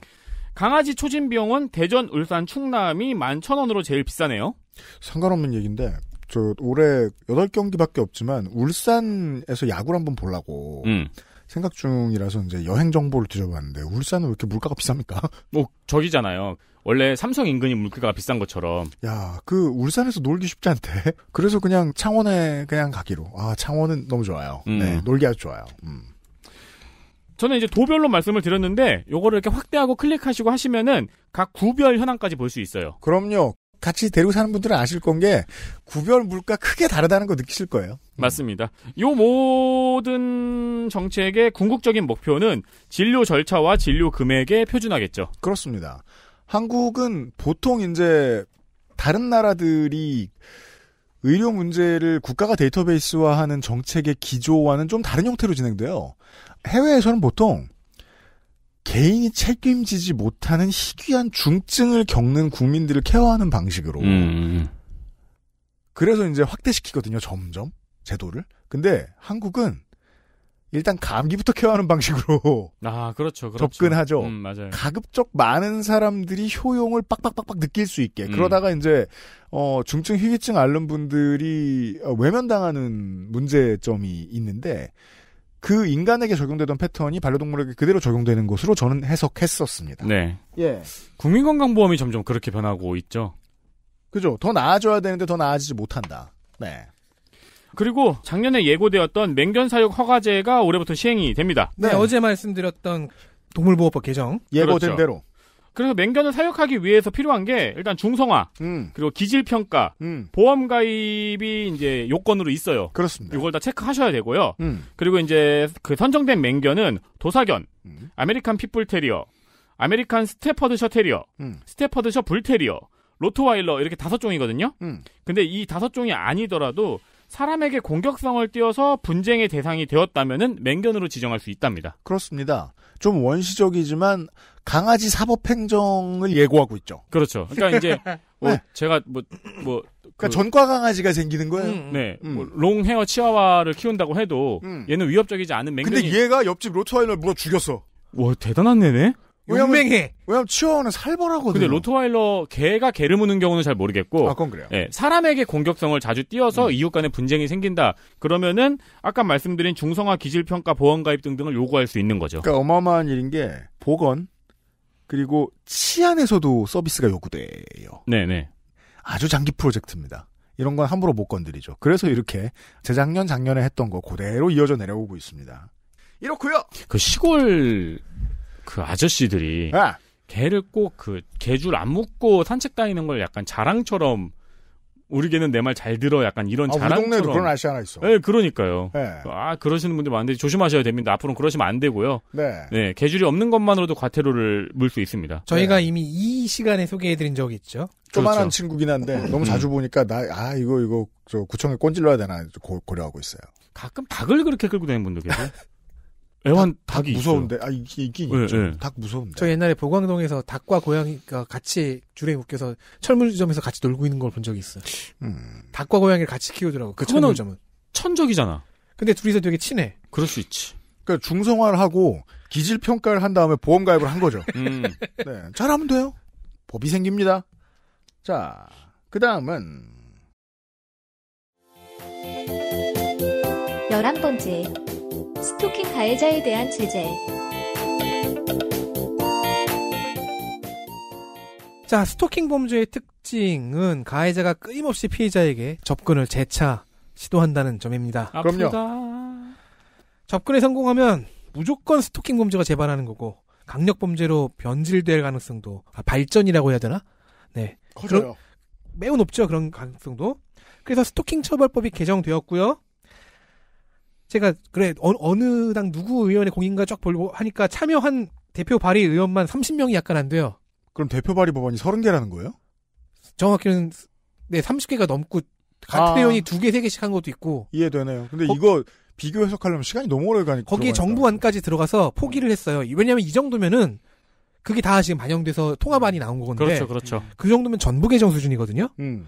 강아지 초진 비용은 대전, 울산, 충남이 만 천원으로 제일 비싸네요. 상관없는 얘기인데 저 올해 8경기밖에 없지만 울산에서 야구를 한 번 보려고 음. 생각 중이라서 이제 여행 정보를 들여봤는데 울산은 왜 이렇게 물가가 비쌉니까? 뭐 저기잖아요. 원래 삼성 인근이 물가가 비싼 것처럼. 야, 그 울산에서 놀기 쉽지 않대. 그래서 그냥 창원에 그냥 가기로. 아, 창원은 너무 좋아요. 음. 네, 놀기 아주 좋아요. 음. 저는 이제 도별로 말씀을 드렸는데 요거를 이렇게 확대하고 클릭하시고 하시면은 각 구별 현황까지 볼 수 있어요. 그럼요. 같이 데리고 사는 분들은 아실 건 게 구별 물가 크게 다르다는 거 느끼실 거예요. 음. 맞습니다. 이 모든 정책의 궁극적인 목표는 진료 절차와 진료 금액에 표준하겠죠 그렇습니다. 한국은 보통 이제 다른 나라들이 의료 문제를 국가가 데이터베이스화하는 정책의 기조와는 좀 다른 형태로 진행돼요. 해외에서는 보통 개인이 책임지지 못하는 희귀한 중증을 겪는 국민들을 케어하는 방식으로. 음, 음, 음. 그래서 이제 확대시키거든요, 점점. 제도를. 근데 한국은 일단 감기부터 케어하는 방식으로 아 그렇죠, 그렇죠. 접근하죠. 음, 맞아요. 가급적 많은 사람들이 효용을 빡빡빡빡 느낄 수 있게 음. 그러다가 이제 어, 중증 희귀증 앓는 분들이 어, 외면당하는 문제점이 있는데 그 인간에게 적용되던 패턴이 반려동물에게 그대로 적용되는 것으로 저는 해석했었습니다. 네. 예. 국민건강보험이 점점 그렇게 변하고 있죠. 그죠. 더 나아져야 되는데 더 나아지지 못한다. 네. 그리고 작년에 예고되었던 맹견 사육 허가제가 올해부터 시행이 됩니다. 네, 네. 어제 말씀드렸던 동물보호법 개정 예고된 그렇죠. 대로 그래서 맹견을 사육하기 위해서 필요한 게 일단 중성화, 음. 그리고 기질 평가, 음. 보험 가입이 이제 요건으로 있어요. 그렇습니다. 이걸 다 체크하셔야 되고요. 음. 그리고 이제 그 선정된 맹견은 도사견, 음. 아메리칸 핏불 테리어, 아메리칸 스테퍼드셔 테리어, 음. 스테퍼드셔 불테리어, 로트와일러 이렇게 다섯 종이거든요. 음. 근데 이 다섯 종이 아니더라도 사람에게 공격성을 띄어서 분쟁의 대상이 되었다면은 맹견으로 지정할 수 있답니다. 그렇습니다. 좀 원시적이지만 강아지 사법행정을 예고하고 있죠. 그렇죠. 그러니까 이제 뭐 네. 제가 뭐뭐 뭐 그러니까 그, 전과 강아지가 생기는 거예요. 음, 음. 네, 음. 뭐 롱헤어 치아와를 키운다고 해도 음. 얘는 위협적이지 않은 맹근이. 근데 얘가 옆집 로트와일러 물어 죽였어. 와 대단한 애네. 왜냐 용맹해. 왜냐면 치어는 살벌하거든요. 근데 로트와일러 개가 개를 무는 경우는 잘 모르겠고. 아, 그건 그래요. 예, 사람에게 공격성을 자주 띄어서 음. 이웃 간에 분쟁이 생긴다. 그러면은 아까 말씀드린 중성화 기질 평가 보험 가입 등등을 요구할 수 있는 거죠. 그러니까 어마어마한 일인 게 보건 그리고 치안에서도 서비스가 요구돼요. 네, 네. 아주 장기 프로젝트입니다. 이런 건 함부로 못 건드리죠. 그래서 이렇게 재작년 작년에 했던 거 그대로 이어져 내려오고 있습니다. 이렇고요. 그 시골 그 아저씨들이 네. 개를 꼭 그 개줄 안 묶고 산책 다니는 걸 약간 자랑처럼 우리 개는 내 말 잘 들어 약간 이런 아, 자랑처럼 우리 동네도 그런 아저씨 하나 있어. 네, 그러니까요. 네. 아 그러시는 분들 많은데 조심하셔야 됩니다. 앞으로는 그러시면 안 되고요. 네. 네, 개줄이 없는 것만으로도 과태료를 물 수 있습니다. 저희가 네. 이미 이 시간에 소개해드린 적이 있죠. 조만한 그렇죠. 친구긴 한데 음. 너무 자주 음. 보니까 나아 이거 이거 저 구청에 꼰질러야 되나 고, 고려하고 있어요. 가끔 닭을 그렇게 끌고 다니는 분도 계세요. 애완 닭, 이 무서운데 있어요. 아, 아있 있긴 네, 있죠. 네. 닭 무서운데. 저 옛날에 보광동에서 닭과 고양이가 같이 줄에 묶여서 철물점에서 같이 놀고 있는 걸 본 적이 있어. 음. 닭과 고양이를 같이 키우더라고. 그 철물점은 천적이잖아. 근데 둘이서 되게 친해. 그럴 수 있지. 그러니까 중성화를 하고 기질 평가를 한 다음에 보험 가입을 한 거죠. 음. 네, 잘하면 돼요. 법이 생깁니다. 자, 그 다음은 열한 번째. 스토킹 가해자에 대한 제재. 자, 스토킹 범죄의 특징은 가해자가 끊임없이 피해자에게 접근을 재차 시도한다는 점입니다. 아 그럼요. 접근에 성공하면 무조건 스토킹 범죄가 재발하는 거고 강력 범죄로 변질될 가능성도 아, 발전이라고 해야 되나? 네. 커져요. 그런, 매우 높죠 그런 가능성도. 그래서 스토킹 처벌법이 개정되었고요. 제가 그래 어, 느당 누구 의원의 공인가 쫙 보고 하니까 참여한 대표 발의 의원만 30명이 약간 안 돼요. 그럼 대표 발의 법안이 30개라는 거예요? 정확히는 네 30개가 넘고 같은 아. 의원이 두 개, 세 개씩 한 것도 있고 이해되네요. 근데 어, 이거 비교 해석하려면 시간이 너무 오래 가니까 거기에 정부 안까지 들어가서 포기를 했어요. 왜냐하면 이 정도면은 그게 다 지금 반영돼서 통합안이 나온 건데 그렇죠, 그렇죠. 그 정도면 전부 개정 수준이거든요. 음.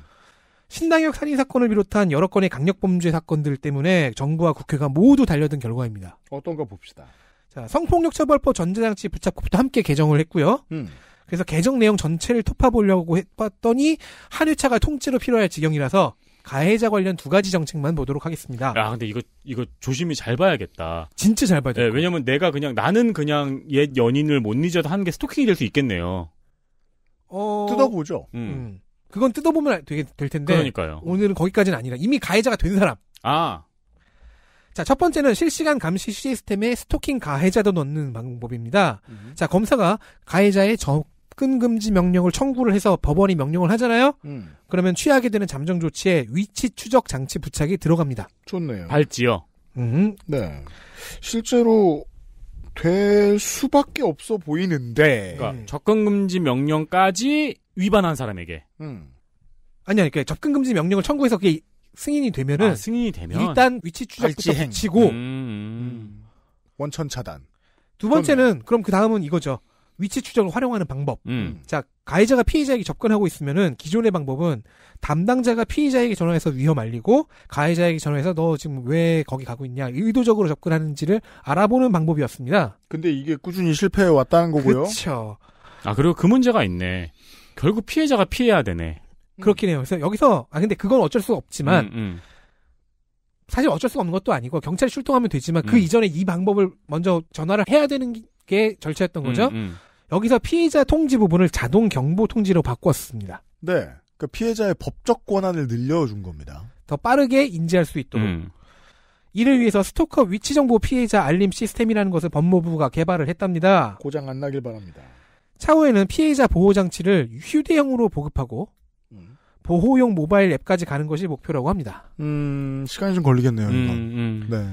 신당역 살인 사건을 비롯한 여러 건의 강력 범죄 사건들 때문에 정부와 국회가 모두 달려든 결과입니다. 어떤 거 봅시다. 자, 성폭력 처벌법 전자장치 부착법도 함께 개정을 했고요. 음. 그래서 개정 내용 전체를 토파보려고 해봤더니한 회차가 통째로 필요할 지경이라서 가해자 관련 두 가지 정책만 보도록 하겠습니다. 아, 근데 이거, 이거 조심히 잘 봐야겠다. 진짜 잘 봐야 돼. 네, 왜냐면 내가 그냥, 나는 그냥 옛 연인을 못잊어도 하는 게 스토킹이 될 수 있겠네요. 어... 뜯어보죠. 음. 음. 그건 뜯어보면 되게 될 텐데. 그러니까요. 오늘은 거기까지는 아니라 이미 가해자가 된 사람. 아. 자, 첫 번째는 실시간 감시 시스템에 스토킹 가해자도 넣는 방법입니다. 음. 자, 검사가 가해자의 접근 금지 명령을 청구를 해서 법원이 명령을 하잖아요. 음. 그러면 취하게 되는 잠정 조치에 위치 추적 장치 부착이 들어갑니다. 좋네요. 발지요. 음. 네. 실제로 될 수밖에 없어 보이는데. 그러니까 음. 접근 금지 명령까지 위반한 사람에게. 음. 아니 아니 그 그러니까 접근 금지 명령을 청구해서 그게 승인이 되면은 아, 승인이 되면 일단 위치 추적부터 붙이고 음, 음. 음, 원천 차단. 두 번째는 그럼 그 다음은 이거죠. 위치 추적을 활용하는 방법. 음. 자, 가해자가 피해자에게 접근하고 있으면은 기존의 방법은 담당자가 피해자에게 전화해서 위험 알리고 가해자에게 전화해서 너 지금 왜 거기 가고 있냐 의도적으로 접근하는지를 알아보는 방법이었습니다. 근데 이게 꾸준히 실패해 왔다는 거고요. 그렇죠. 아 그리고 그 문제가 있네. 결국 피해자가 피해야 되네. 음. 그렇긴 해요. 그래서 여기서 아 근데 그건 어쩔 수가 없지만 음, 음. 사실 어쩔 수가 없는 것도 아니고 경찰이 출동하면 되지만 그 음. 이전에 이 방법을 먼저 전화를 해야 되는 게 절차였던 거죠. 음, 음. 여기서 피해자 통지 부분을 자동 경보 통지로 바꿨습니다. 네. 그러니까 피해자의 법적 권한을 늘려준 겁니다. 더 빠르게 인지할 수 있도록. 음. 이를 위해서 스토커 위치 정보 피해자 알림 시스템이라는 것을 법무부가 개발을 했답니다. 고장 안 나길 바랍니다. 차후에는 피해자 보호 장치를 휴대형으로 보급하고 음. 보호용 모바일 앱까지 가는 것이 목표라고 합니다. 음, 시간이 좀 걸리겠네요. 음, 음, 네.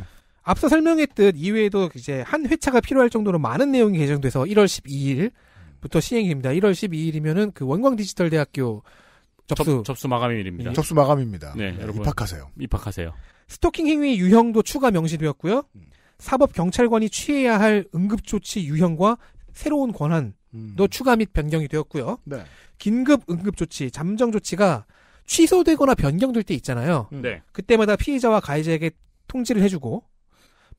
앞서 설명했듯 이외에도 이제 한 회차가 필요할 정도로 많은 내용이 개정돼서 1월 12일부터 시행입니다 1월 12일이면은 그 원광 디지털 대학교 접수 접, 수 마감일입니다. 접수 마감입니다. 네, 네, 여러분 입학하세요. 입학하세요. 스토킹 행위 유형도 추가 명시되었고요. 음. 사법 경찰관이 취해야 할 응급 조치 유형과 새로운 권한도 음. 추가 및 변경이 되었고요. 네. 긴급 응급 조치, 잠정 조치가 취소되거나 변경될 때 있잖아요. 음. 네. 그때마다 피해자와 가해자에게 통지를 해주고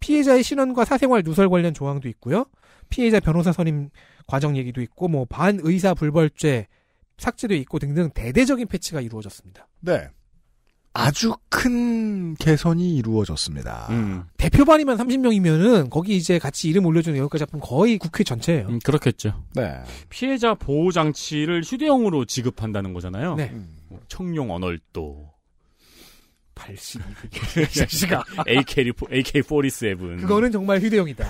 피해자의 신원과 사생활 누설 관련 조항도 있고요. 피해자 변호사 선임 과정 얘기도 있고 뭐 반의사 불벌죄 삭제도 있고 등등 대대적인 패치가 이루어졌습니다. 네. 아주 큰 개선이 이루어졌습니다. 음. 대표반이면 30명이면은 거기 이제 같이 이름 올려주는 여기까지 작품 거의 국회 전체예요. 음, 그렇겠죠. 네. 피해자 보호 장치를 휴대용으로 지급한다는 거잖아요. 네. 음. 뭐 청룡 언월도 82개. 자식아. AK, AK47. 그거는 정말 휴대용이다.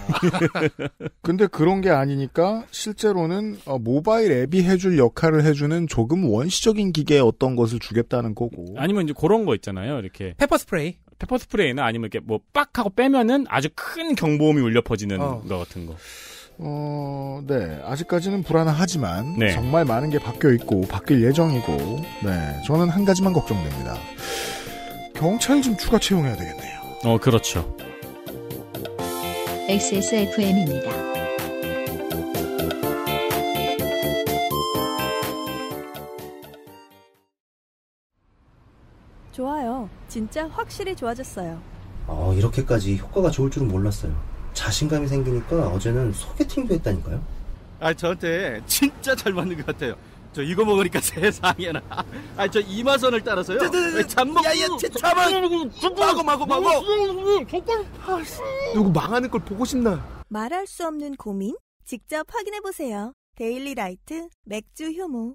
근데 그런 게 아니니까 실제로는 어, 모바일 앱이 해줄 역할을 해주는 조금 원시적인 기계의 어떤 것을 주겠다는 거고. 아니면 이제 그런 거 있잖아요. 이렇게. 페퍼 스프레이. 페퍼 스프레이나 아니면 이렇게 뭐빡 하고 빼면은 아주 큰 경보음이 울려 퍼지는 어. 거 같은 거. 어, 네. 아직까지는 불안하지만 네. 정말 많은 게 바뀌어 있고 바뀔 예정이고 네. 저는 한 가지만 걱정됩니다. 경찰 좀 추가 채용해야 되겠네요. 어, 그렇죠. XSFM입니다. 좋아요. 진짜 확실히 좋아졌어요. 어, 이렇게까지 효과가 좋을 줄은 몰랐어요. 자신감이 생기니까 어제는 소개팅도 했다니까요. 아, 저한테 진짜 잘 맞는 것 같아요. 저 이거 먹으니까 세상에나. 아, 저 이마선을 따라서요. 잠먹. 야야, 잠만. 마고 마고 마고. 누구 망하는 걸 보고 싶나? 말할 수 없는 고민? 직접 확인해 보세요. 데일리 라이트 맥주 효모.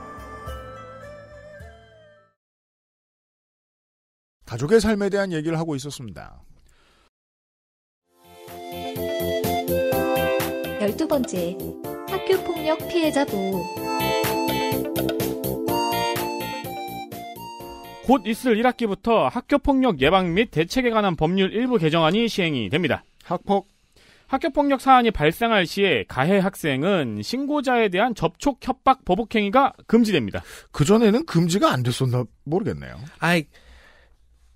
가족의 삶에 대한 얘기를 하고 있었습니다. 열두 번째 학교 폭력 피해자 보호 곧 있을 1학기부터 학교 폭력 예방 및 대책에 관한 법률 일부 개정안이 시행이 됩니다. 학폭 학교폭력 사안이 발생할 시에 가해 학생은 신고자에 대한 접촉, 협박, 보복행위가 금지됩니다. 그전에는 금지가 안 됐었나 모르겠네요. 아이,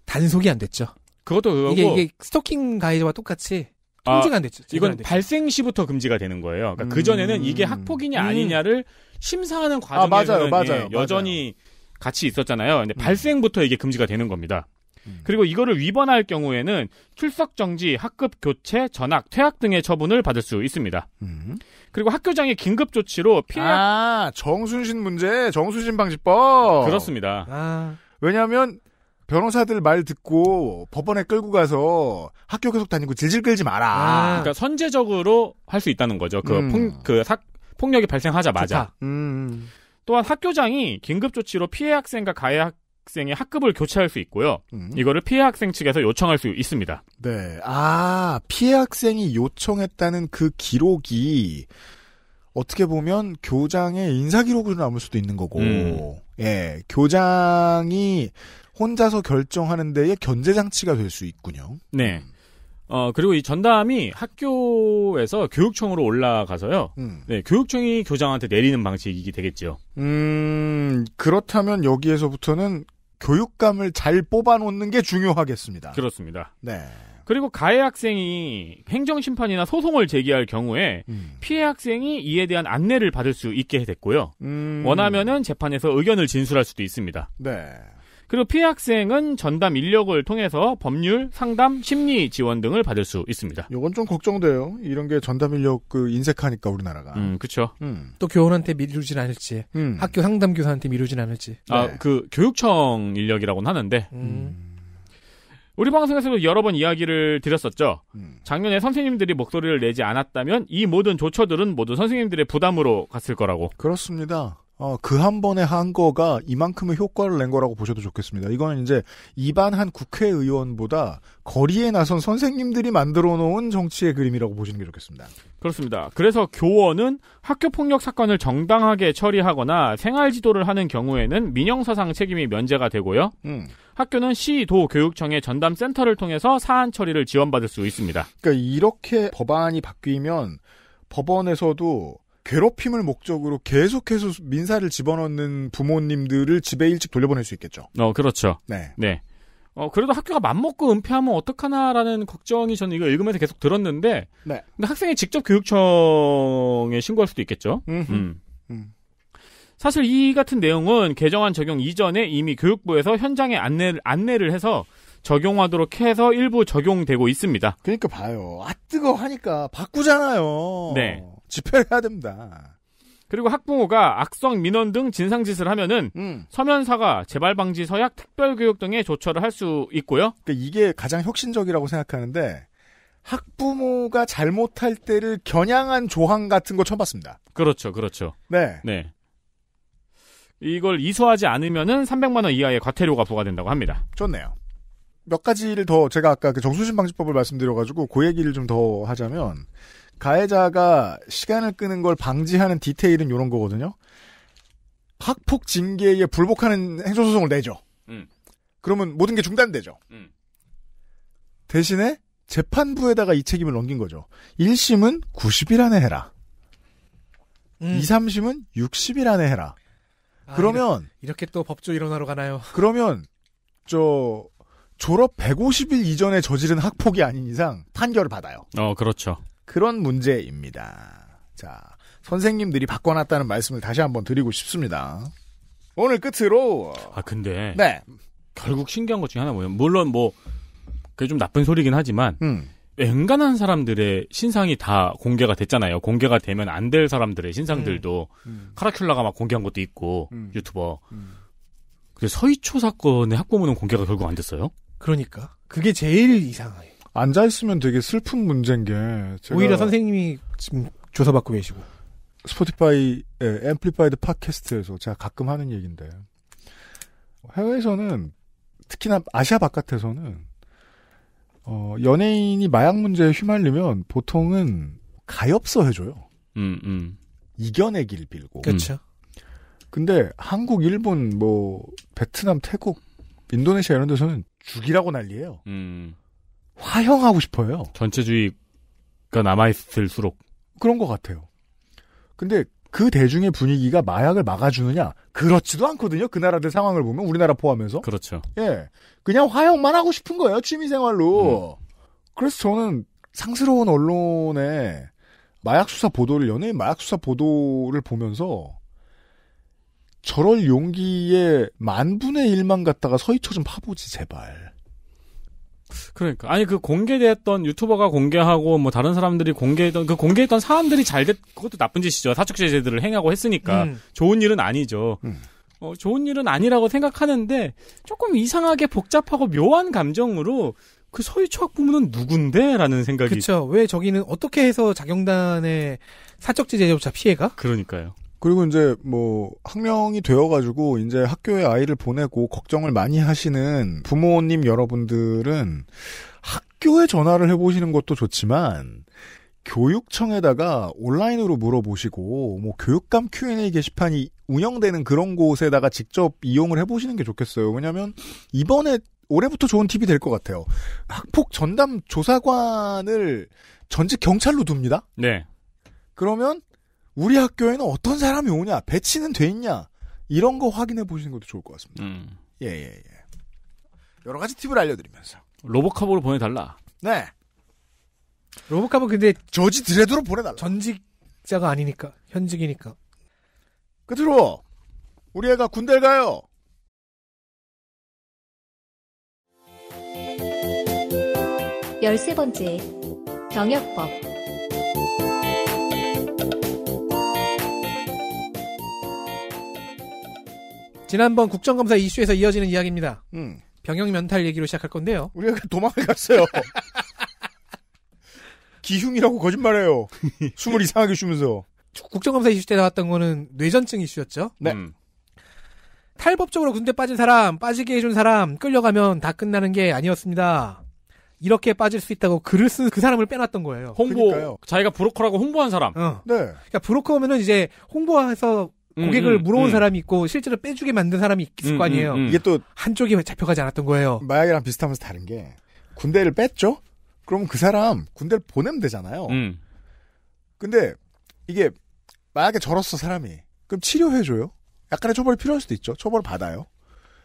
단속이 안 됐죠. 그것도 그거고 이게, 이게 스토킹 가해자와 똑같이 통지가 아, 안 됐죠. 아, 이건 안 됐죠. 발생 시부터 금지가 되는 거예요. 그러니까 음. 그 전에는 이게 음. 학폭이냐 음. 아니냐를 심사하는 아, 과정에서는 아, 맞아요, 맞아요, 예, 여전히 맞아요. 같이 있었잖아요. 근데 음. 발생부터 이게 금지가 되는 겁니다. 음. 그리고 이거를 위반할 경우에는 출석 정지, 학급 교체, 전학, 퇴학 등의 처분을 받을 수 있습니다. 음. 그리고 학교장의 긴급 조치로 피해 아 정순신 문제, 정순신 방지법 그렇습니다. 아. 왜냐하면 변호사들 말 듣고 법원에 끌고 가서 학교 계속 다니고 질질 끌지 마라. 아. 그러니까 선제적으로 할 수 있다는 거죠. 그, 음. 폭, 그 사, 폭력이 발생하자마자. 음, 음. 또한 학교장이 긴급조치로 피해 학생과 가해 학, 학생의 학급을 교체할 수 있고요. 음. 이거를 피해 학생 측에서 요청할 수 있습니다. 네. 아, 피해 학생이 요청했다는 그 기록이 어떻게 보면 교장의 인사 기록으로 남을 수도 있는 거고. 음. 예, 교장이 혼자서 결정하는 데에 견제 장치가 될 수 있군요. 네. 어 그리고 이 전담이 학교에서 교육청으로 올라가서요. 음. 네, 교육청이 교장한테 내리는 방식이 되겠죠. 음 그렇다면 여기에서부터는 교육감을 잘 뽑아놓는 게 중요하겠습니다. 그렇습니다. 네. 그리고 가해 학생이 행정심판이나 소송을 제기할 경우에 음. 피해 학생이 이에 대한 안내를 받을 수 있게 됐고요. 음. 원하면은 재판에서 의견을 진술할 수도 있습니다. 네. 그리고 피해 학생은 전담 인력을 통해서 법률, 상담, 심리 지원 등을 받을 수 있습니다. 이건 좀 걱정돼요. 이런 게 전담 인력 그 인색하니까 우리나라가. 음, 그렇죠. 음. 또 교원한테 미루진 않을지, 음. 학교 상담 교사한테 미루진 않을지. 아, 네. 그 교육청 인력이라고는 하는데. 음. 음. 우리 방송에서도 여러 번 이야기를 드렸었죠. 음. 작년에 선생님들이 목소리를 내지 않았다면 이 모든 조처들은 모두 선생님들의 부담으로 갔을 거라고. 그렇습니다. 어, 그 한 번에 한 거가 이만큼의 효과를 낸 거라고 보셔도 좋겠습니다. 이거는 이제 이반한 국회의원보다 거리에 나선 선생님들이 만들어 놓은 정치의 그림이라고 보시는 게 좋겠습니다. 그렇습니다. 그래서 교원은 학교 폭력 사건을 정당하게 처리하거나 생활 지도를 하는 경우에는 민영사상 책임이 면제가 되고요. 음. 학교는 시, 도, 교육청의 전담 센터를 통해서 사안 처리를 지원받을 수 있습니다. 그러니까 이렇게 법안이 바뀌면 법원에서도 괴롭힘을 목적으로 계속해서 민사를 집어넣는 부모님들을 집에 일찍 돌려보낼 수 있겠죠. 어, 그렇죠. 네. 네. 어, 그래도 학교가 맘먹고 은폐하면 어떡하나라는 걱정이 저는 이거 읽으면서 계속 들었는데. 네. 근데 학생이 직접 교육청에 신고할 수도 있겠죠. 음. 음. 사실 이 같은 내용은 개정안 적용 이전에 이미 교육부에서 현장에 안내를, 안내를 해서 적용하도록 해서 일부 적용되고 있습니다. 그러니까 봐요. 아 뜨거 하니까 바꾸잖아요. 네. 집회를 해야 됩니다. 그리고 학부모가 악성 민원 등 진상짓을 하면은 음. 서면 사과, 재발 방지 서약, 특별 교육 등의 조처를 할 수 있고요. 그러니까 이게 가장 혁신적이라고 생각하는데 학부모가 잘못할 때를 겨냥한 조항 같은 거 처음 봤습니다. 그렇죠, 그렇죠. 네, 네. 이걸 이수하지 않으면은 300만 원 이하의 과태료가 부과된다고 합니다. 좋네요. 몇 가지를 더 제가 아까 그 정수신 방지법을 말씀드려가지고 그 얘기를 좀 더 하자면 가해자가 시간을 끄는 걸 방지하는 디테일은 이런 거거든요. 학폭 징계에 불복하는 행정소송을 내죠. 음. 그러면 모든 게 중단되죠. 음. 대신에 재판부에다가 이 책임을 넘긴 거죠. 1심은 90일 안에 해라. 음. 2, 3심은 60일 안에 해라. 아, 그러면 이렇게, 이렇게 또 법조 일어나러 가나요? 그러면 저 졸업 150일 이전에 저지른 학폭이 아닌 이상 판결을 받아요. 어, 그렇죠. 그런 문제입니다. 자, 선생님들이 바꿔놨다는 말씀을 다시 한번 드리고 싶습니다. 오늘 끝으로 아 근데 네 결국 신기한 것 중에 하나 뭐냐면 물론 뭐 그게 좀 나쁜 소리긴 하지만 음. 웬간한 사람들의 신상이 다 공개가 됐잖아요. 공개가 되면 안 될 사람들의 신상들도 음. 음. 카라큘라가 막 공개한 것도 있고 음. 유튜버. 음. 그 서희초 사건의 학부모는 공개가 결국 안 됐어요? 그러니까 그게 제일 이상해. 앉아 있으면 되게 슬픈 문제인 게 오히려 선생님이 지금 조사받고 계시고 스포티파이 에 앰플리파이드 팟캐스트에서 제가 가끔 하는 얘기인데 해외에서는 특히나 아시아 바깥에서는 어, 연예인이 마약 문제에 휘말리면 보통은 가엾어 해줘요. 음, 음. 이겨내길 빌고. 그렇죠. 음. 근데 한국, 일본, 뭐 베트남, 태국, 인도네시아 이런 데서는 죽이라고 난리예요. 음. 화형하고 싶어요. 전체주의가 남아있을수록 그런 것 같아요. 근데 그 대중의 분위기가 마약을 막아주느냐 그렇지도 않거든요. 그 나라들 상황을 보면 우리나라 포함해서 그렇죠. 예, 그냥 화형만 하고 싶은 거예요 취미생활로. 음. 그래서 저는 상스러운 언론에 마약 수사 보도를 연예인 마약 수사 보도를 보면서 저럴 용기에 만분의 일만 갖다가 서희초 좀 파보지 제발. 그러니까 아니 그 공개됐던 유튜버가 공개하고 뭐 다른 사람들이 공개했던 그 공개했던 사람들이 잘 됐 그것도 나쁜 짓이죠 사적 제재들을 행하고 했으니까 음. 좋은 일은 아니죠. 음. 어, 좋은 일은 아니라고 생각하는데 조금 이상하게 복잡하고 묘한 감정으로 그 서유초학 부모는 누군데라는 생각이 그렇죠. 왜 저기는 어떻게 해서 자경단의 사적 제재조차 피해가? 그러니까요. 그리고 이제 뭐 학령이 되어가지고 이제 학교에 아이를 보내고 걱정을 많이 하시는 부모님 여러분들은 학교에 전화를 해보시는 것도 좋지만 교육청에다가 온라인으로 물어보시고 뭐 교육감 Q&A 게시판이 운영되는 그런 곳에다가 직접 이용을 해보시는 게 좋겠어요. 왜냐하면 이번에 올해부터 좋은 팁이 될 것 같아요. 학폭 전담 조사관을 전직 경찰로 둡니다. 네. 그러면 우리 학교에는 어떤 사람이 오냐, 배치는 돼 있냐, 이런 거 확인해 보시는 것도 좋을 것 같습니다. 음. 예, 예, 예. 여러 가지 팁을 알려드리면서. 로봇캅으로 보내달라. 네. 로봇캅은 근데. 저지 드레드로 보내달라. 전직자가 아니니까, 현직이니까. 끝으로, 우리 애가 군대를 가요! 열세 번째, 병역법. 지난번 국정감사 이슈에서 이어지는 이야기입니다. 음. 병역 면탈 얘기로 시작할 건데요. 우리가 그 도망을 갔어요. 기흉이라고 거짓말해요. 숨을 이상하게 쉬면서. 국정감사 이슈 때 나왔던 거는 뇌전증 이슈였죠. 네. 음. 탈법적으로 군대 빠진 사람, 빠지게 해준 사람, 끌려가면 다 끝나는 게 아니었습니다. 이렇게 빠질 수 있다고 글을 쓴그 사람을 빼놨던 거예요. 홍보. 그러니까요. 자기가 브로커라고 홍보한 사람. 어. 네. 그러니까 브로커면은 이제 홍보해서 고객을 음, 음. 물어온 음. 사람이 있고 실제로 빼주게 만든 사람이 있을 음, 거 아니에요. 음, 음. 이게 또 한쪽이 잡혀가지 않았던 거예요. 마약이랑 비슷하면서 다른 게 군대를 뺐죠. 그럼 그 사람 군대를 보내면 되잖아요. 근데 이게 마약에 절었어 사람이 그럼 치료해줘요. 약간의 처벌이 필요할 수도 있죠. 처벌을 받아요.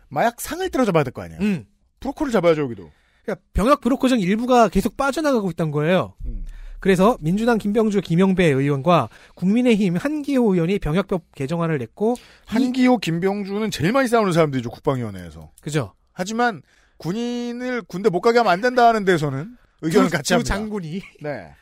마약 상을 때려 잡아야 될 거 아니에요. 브로커를 잡아야죠 여기도. 그러니까 병역 브로커 중 일부가 계속 빠져나가고 있던 거예요. 그래서 민주당 김병주 김영배 의원과 국민의힘 한기호 의원이 병역법 개정안을 냈고 한기호 김병주는 제일 많이 싸우는 사람들이죠 국방위원회에서. 그죠. 하지만 군인을 군대 못 가게 하면 안 된다 하는 데서는 의견을 두, 같이 합니다. 두 장군이. 네.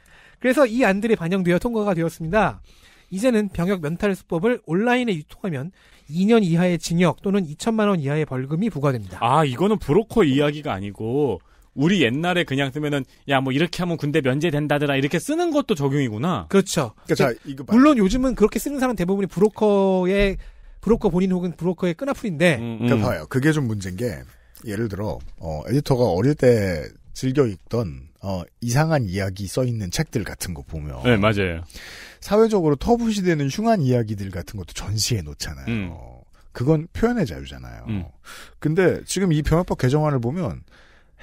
그래서 이 안들이 반영되어 통과가 되었습니다. 이제는 병역 면탈 수법을 온라인에 유통하면 2년 이하의 징역 또는 2천만 원 이하의 벌금이 부과됩니다. 아 이거는 브로커 이야기가 아니고 우리 옛날에 그냥 쓰면은 야 뭐 이렇게 하면 군대 면제된다더라 이렇게 쓰는 것도 적용이구나. 그렇죠. 그러니까 자, 이거 물론 요즘은 그렇게 쓰는 사람 대부분이 브로커의 브로커 본인 혹은 브로커의 끈아풀인데. 음, 음. 그러니까 봐요. 그게 좀 문제인 게 예를 들어 어, 에디터가 어릴 때 즐겨 읽던 어, 이상한 이야기 써 있는 책들 같은 거 보면. 네 맞아요. 사회적으로 터부시되는 흉한 이야기들 같은 것도 전시해 놓잖아요. 음. 그건 표현의 자유잖아요. 음. 근데 지금 이 병역법 개정안을 보면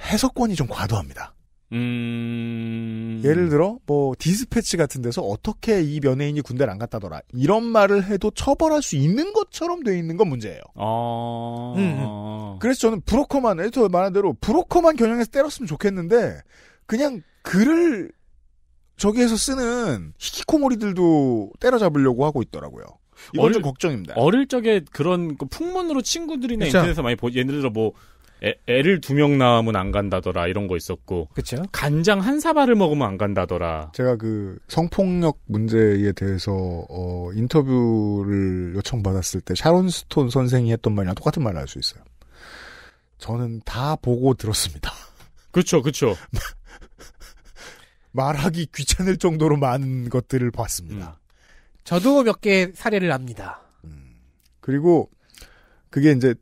해석권이 좀 과도합니다. 음... 예를 들어 뭐 디스패치 같은 데서 어떻게 이면회인이 군대를 안 갔다더라 이런 말을 해도 처벌할 수 있는 것처럼 돼 있는 건 문제예요. 아... 음. 음. 그래서 저는 브로커만 에디터 말한 대로 브로커만 겨냥해서 때렸으면 좋겠는데 그냥 글을 저기에서 쓰는 히키코모리들도 때려잡으려고 하고 있더라고요. 이건 어릴, 좀 걱정입니다. 어릴 적에 그런 그 풍문으로 친구들이나 그렇 인터넷에서 많이 보, 예를 들어 뭐 애, 애를 두 명 낳으면 안 간다더라 이런 거 있었고 그렇 간장 한 사발을 먹으면 안 간다더라. 제가 그 성폭력 문제에 대해서 어, 인터뷰를 요청받았을 때 샤론 스톤 선생이 했던 말이랑 똑같은 말을 할 수 있어요. 저는 다 보고 들었습니다. 그렇죠, 그렇죠. 말하기 귀찮을 정도로 많은 것들을 봤습니다. 음. 저도 몇 개 사례를 압니다. 음. 그리고 그게 이제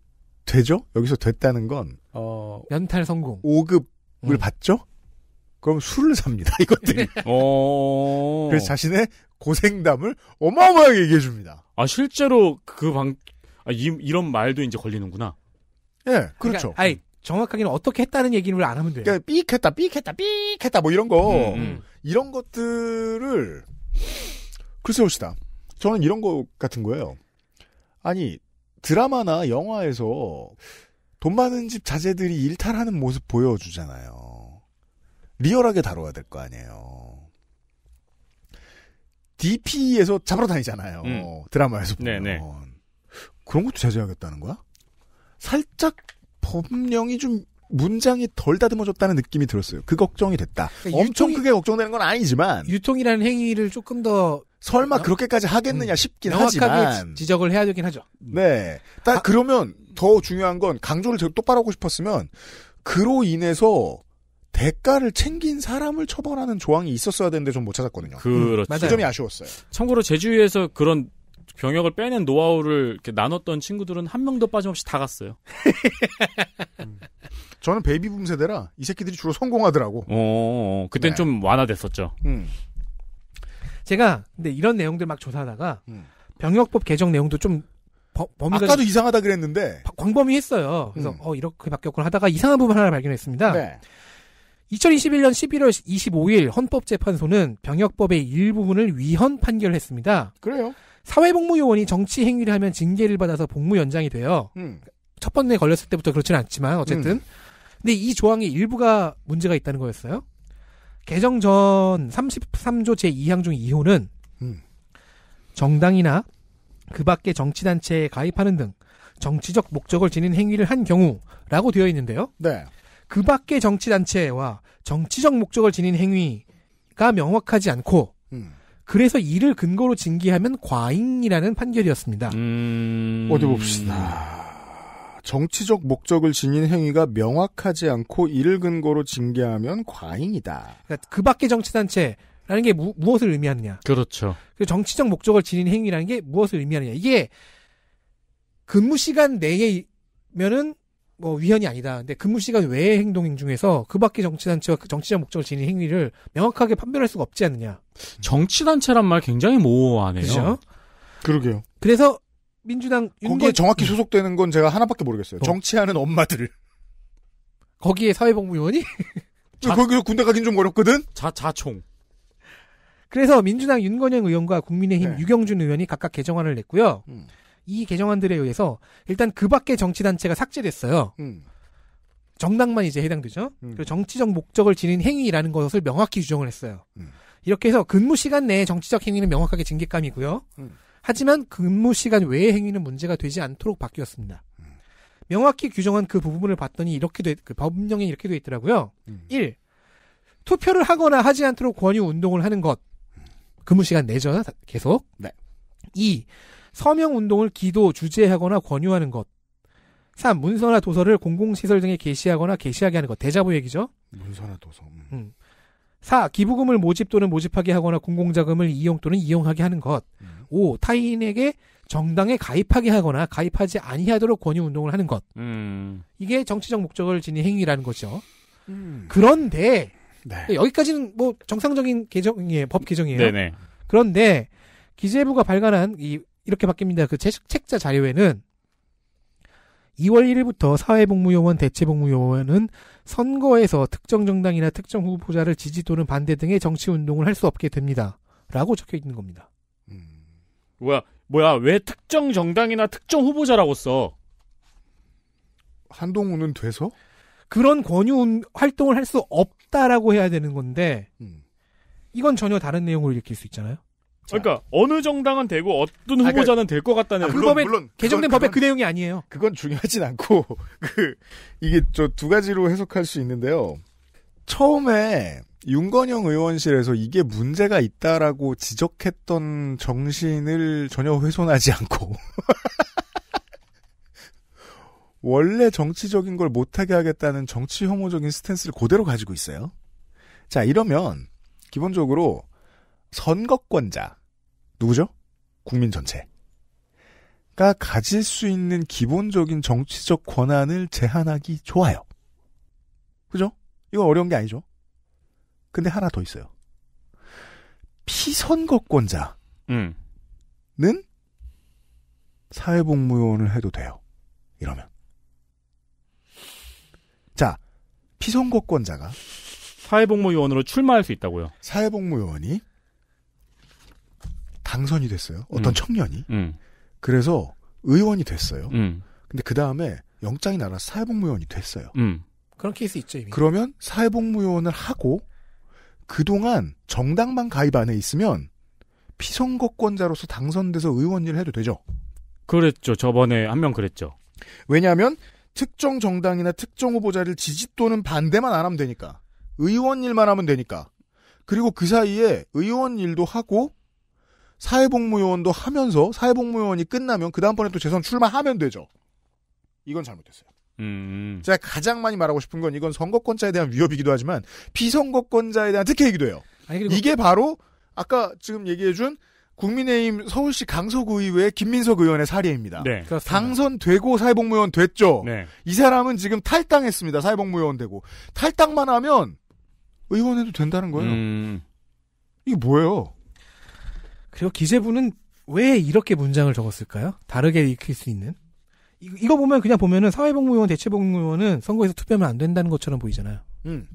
되죠? 여기서 됐다는 건 어, 연탈 성공. 5급을 음. 받죠? 그럼 술을 삽니다, 이것들이. 네. 어. 그래서 자신의 고생담을 어마어마하게 얘기해 줍니다. 아, 실제로 그 방, 아, 이, 런 말도 이제 걸리는구나. 예, 그렇죠. 그러니까, 아니, 정확하게는 어떻게 했다는 얘기를 안 하면 돼요. 그러니까 삐익 했다, 삐익 했다, 삐익 했다, 뭐 이런 거. 음, 음, 음. 이런 것들을, 글쎄 봅시다. 저는 이런 거 같은 거예요. 아니, 드라마나 영화에서 돈 많은 집 자제들이 일탈하는 모습 보여주잖아요. 리얼하게 다뤄야 될 거 아니에요. DP에서 잡으러 다니잖아요. 음. 드라마에서 네, 네. 보면. 네네. 그런 것도 자제하겠다는 거야? 살짝 법령이 좀 문장이 덜 다듬어졌다는 느낌이 들었어요. 그 걱정이 됐다. 그러니까 엄청 유통이, 크게 걱정되는 건 아니지만 유통이라는 행위를 조금 더 설마 어? 그렇게까지 하겠느냐 음. 싶긴 명확하게 하지만 지, 적을 해야 되긴 하죠. 네, 딱 아, 그러면 더 중요한 건 강조를 똑바로 하고 싶었으면 그로 인해서 대가를 챙긴 사람을 처벌하는 조항이 있었어야 되는데 좀 못 찾았거든요. 음, 그렇죠. 그 점이 아쉬웠어요. 참고로 제주에서 그런 병역을 빼낸 노하우를 이렇게 나눴던 친구들은 한 명도 빠짐없이 다 갔어요. 음. 저는 베이비붐 세대라 이 새끼들이 주로 성공하더라고. 어, 어, 어. 그땐 네. 좀 완화됐었죠. 음. 제가 근데 이런 내용들 막 조사하다가 음. 병역법 개정 내용도 좀 범, 위가 아까도 이상하다 그랬는데 광범위했어요. 그래서 음. 어 이렇게 바뀌었구나 하다가 이상한 부분 하나 발견했습니다. 네. 2021년 11월 25일 헌법재판소는 병역법의 일부분을 위헌 판결했습니다. 그래요? 사회복무요원이 정치 행위를 하면 징계를 받아서 복무 연장이 돼요. 음. 첫번째 걸렸을 때부터 그렇지는 않지만 어쨌든. 음. 근데 이 조항의 일부가 문제가 있다는 거였어요. 개정 전 33조 제2항 중 2호는 음. 정당이나 그 밖의 정치단체에 가입하는 등 정치적 목적을 지닌 행위를 한 경우라고 되어 있는데요. 네. 그 밖의 정치단체와 정치적 목적을 지닌 행위가 명확하지 않고 음. 그래서 이를 근거로 징계하면 과잉이라는 판결이었습니다. 음... 어디 봅시다. 정치적 목적을 지닌 행위가 명확하지 않고 이를 근거로 징계하면 과잉이다. 그러니까 그 밖의 정치단체 라는 게 무, 무엇을 의미하느냐. 그렇죠. 그 정치적 목적을 지닌 행위라는 게 무엇을 의미하느냐. 이게 근무 시간 내에면은 뭐 위헌이 아니다. 근데 근무 시간 외의 행동 중에서 그 밖의 정치단체와 그 정치적 목적을 지닌 행위를 명확하게 판별할 수가 없지 않느냐. 정치단체란 말 굉장히 모호하네요. 그죠? 그러게요. 그래서 민주당 윤건... 거기에 정확히 소속되는 건 제가 하나밖에 모르겠어요. 어. 정치하는 엄마들. 거기에 사회복무요원이? 자... 거기 군대 가긴 좀 어렵거든. 자 자총. 그래서 민주당 윤건영 의원과 국민의힘 네. 유경준 의원이 각각 개정안을 냈고요. 음. 이 개정안들에 의해서 일단 그밖의 정치단체가 삭제됐어요. 음. 정당만 이제 해당되죠. 음. 그리고 정치적 목적을 지닌 행위라는 것을 명확히 규정을 했어요. 음. 이렇게 해서 근무 시간 내에 정치적 행위는 명확하게 징계감이고요. 음. 하지만 근무 시간 외의 행위는 문제가 되지 않도록 바뀌었습니다. 명확히 규정한 그 부분을 봤더니 이렇게 돼, 그 법령에 이렇게 돼 있더라고요. 음. 1. 투표를 하거나 하지 않도록 권유 운동을 하는 것. 근무 시간 내죠, 계속. 네. 2. 서명 운동을 기도, 주재하거나 권유하는 것. 3. 문서나 도서를 공공시설 등에 게시하거나 게시하게 하는 것. 대자보 얘기죠. 문서나 도서. 음. 음. 4. 기부금을 모집 또는 모집하게 하거나 공공자금을 이용 또는 이용하게 하는 것. 음. 5. 타인에게 정당에 가입하게 하거나 가입하지 아니하도록 권유운동을 하는 것. 음. 이게 정치적 목적을 지닌 행위라는 거죠. 음. 그런데 네. 네 여기까지는 뭐 정상적인 개정이에요. 법 개정이에요. 네네. 그런데 기재부가 발간한 이, 이렇게 바뀝니다. 그 채, 책자 자료에는 2월 1일부터 사회복무요원, 대체복무요원은 선거에서 특정 정당이나 특정 후보자를 지지 또는 반대 등의 정치 운동을 할 수 없게 됩니다. 라고 적혀 있는 겁니다. 음. 뭐야, 뭐야, 왜 특정 정당이나 특정 후보자라고 써? 한동훈은 돼서? 그런 권유 활동을 할 수 없다라고 해야 되는 건데, 음. 이건 전혀 다른 내용으로 읽힐 수 있잖아요? 그러니까 어느 정당은 되고 어떤 아, 그러니까 후보자는 될 것 같다는. 아, 물론, 법 물론 개정된 그건- 법의그 내용이 아니에요. 그건 중요하진 않고 그 이게 저 두 가지로 해석할 수 있는데요. 처음에 윤건영 의원실에서 이게 문제가 있다라고 지적했던 정신을 전혀 훼손하지 않고 원래 정치적인 걸 못하게 하겠다는 정치 혐오적인 스탠스를 그대로 가지고 있어요. 자 이러면 기본적으로 선거권자 누구죠? 국민 전체가 가질 수 있는 기본적인 정치적 권한을 제한하기 좋아요. 그죠? 이거 어려운 게 아니죠. 근데 하나 더 있어요. 피선거권자는 음. 사회복무요원을 해도 돼요. 이러면. 자, 피선거권자가 사회복무요원으로 출마할 수 있다고요. 사회복무요원이 당선이 됐어요. 어떤 음. 청년이. 음. 그래서 의원이 됐어요. 음. 근데 그 다음에 영장이 나라 사회복무요원이 됐어요. 음. 그런 케이스 있죠, 이미. 그러면 사회복무요원을 하고 그동안 정당만 가입 안에 있으면 피선거권자로서 당선돼서 의원 일을 해도 되죠. 그랬죠. 저번에 한 명 그랬죠. 왜냐하면 특정 정당이나 특정 후보자를 지지 또는 반대만 안 하면 되니까. 의원 일만 하면 되니까. 그리고 그 사이에 의원 일도 하고 사회복무요원도 하면서 사회복무요원이 끝나면 그 다음번에 또 재선 출마하면 되죠. 이건 잘못됐어요. 음. 제가 가장 많이 말하고 싶은 건 이건 선거권자에 대한 위협이기도 하지만 비선거권자에 대한 특혜이기도 해요. 아니, 이게 바로 아까 지금 얘기해준 국민의힘 서울시 강서구의회 김민석 의원의 사례입니다. 네, 당선되고 사회복무요원 됐죠. 네. 이 사람은 지금 탈당했습니다. 사회복무요원 되고 탈당만 하면 의원해도 된다는 거예요. 음. 이게 뭐예요? 그리고 기재부는 왜 이렇게 문장을 적었을까요? 다르게 읽힐수 있는. 이, 이거 보면 그냥 보면은 사회복무요원 대체복무요원은 선거에서 투표하면 안 된다는 것처럼 보이잖아요. 음.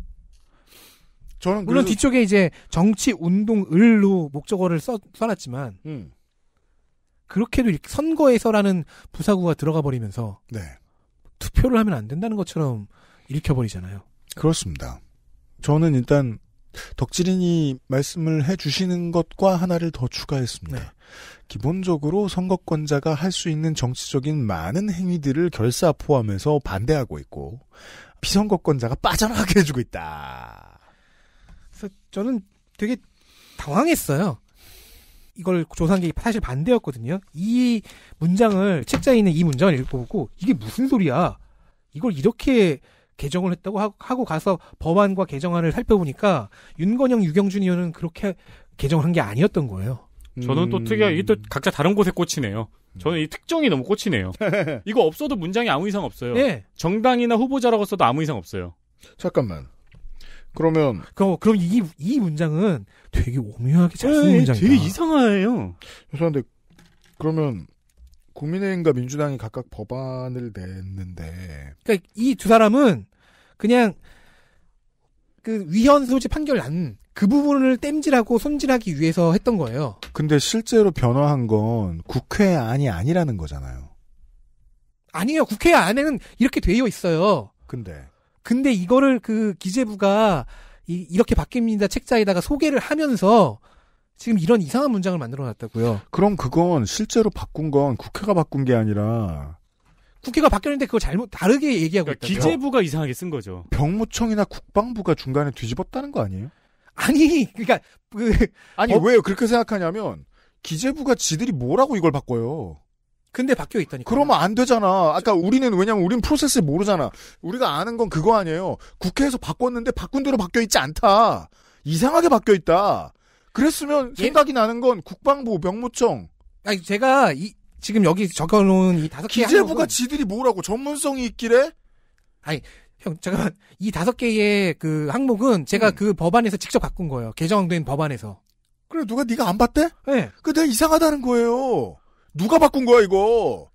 저는 물론 뒤쪽에 이제 정치 운동 을로 목적어를 써, 써놨지만 음. 그렇게도 선거에서라는 부사구가 들어가 버리면서 네. 투표를 하면 안 된다는 것처럼 읽혀버리잖아요. 그렇습니다. 저는 일단 덕질인이 말씀을 해주시는 것과 하나를 더 추가했습니다. 네. 기본적으로 선거권자가 할 수 있는 정치적인 많은 행위들을 결사 포함해서 반대하고 있고 비선거권자가 빠져나가게 해주고 있다. 그래서 저는 되게 당황했어요. 이걸 조사한 게 사실 반대였거든요. 이 문장을 책자에 있는 이 문장을 읽어보고 이게 무슨 소리야? 이걸 이렇게 개정을 했다고 하고 가서 법안과 개정안을 살펴보니까 윤건영, 유경준 의원은 그렇게 개정을 한 게 아니었던 거예요. 저는 음... 또 특이하게 이게 또 각자 다른 곳에 꽂히네요. 저는 이 특정이 너무 꽂히네요. 이거 없어도 문장이 아무 이상 없어요. 네. 정당이나 후보자라고 써도 아무 이상 없어요. 잠깐만. 그러면 그, 그럼 그럼 이 이 문장은 되게 오묘하게 잘쓴 네, 문장이다. 되게 이상해요. 죄송한데 그러면 국민의힘과 민주당이 각각 법안을 냈는데 그러니까 이 두 사람은 그냥 그 위헌 소지 판결 난그 부분을 땜질하고 손질하기 위해서 했던 거예요. 근데 실제로 변화한 건 국회 안이 아니라는 거잖아요. 아니에요. 국회 안에는 이렇게 되어 있어요. 근데 근데 이거를 그 기재부가 이, 렇게 바뀝니다 책자에다가 소개를 하면서 지금 이런 이상한 문장을 만들어 놨다고요. 그럼 그건 실제로 바꾼 건 국회가 바꾼 게 아니라 국회가 바뀌었는데 그걸 잘못 다르게 얘기하고 그러니까 있다. 기재부가 이상하게 쓴 거죠. 병무청이나 국방부가 중간에 뒤집었다는 거 아니에요? 아니, 그러니까 그, 아니 어? 왜 그렇게 생각하냐면 기재부가 지들이 뭐라고 이걸 바꿔요. 근데 바뀌어 있다니까. 그러면 안 되잖아. 아까 우리는 왜냐면 우린 프로세스 모르잖아. 우리가 아는 건 그거 아니에요. 국회에서 바꿨는데 바꾼 대로 바뀌어 있지 않다. 이상하게 바뀌어 있다. 그랬으면 예. 생각이 예? 나는 건 국방부, 병무청. 아니 제가 이, 지금 여기 적어놓은 이 다섯 개 기재부가 지들이 뭐라고 전문성이 있길래? 아니 형 잠깐만 이 다섯 개의 그 항목은 제가 음. 그 법안에서 직접 바꾼 거예요. 개정된 법안에서. 그래 누가 네가 안 봤대? 네. 그 내가 이상하다는 거예요. 누가 바꾼 거야 이거?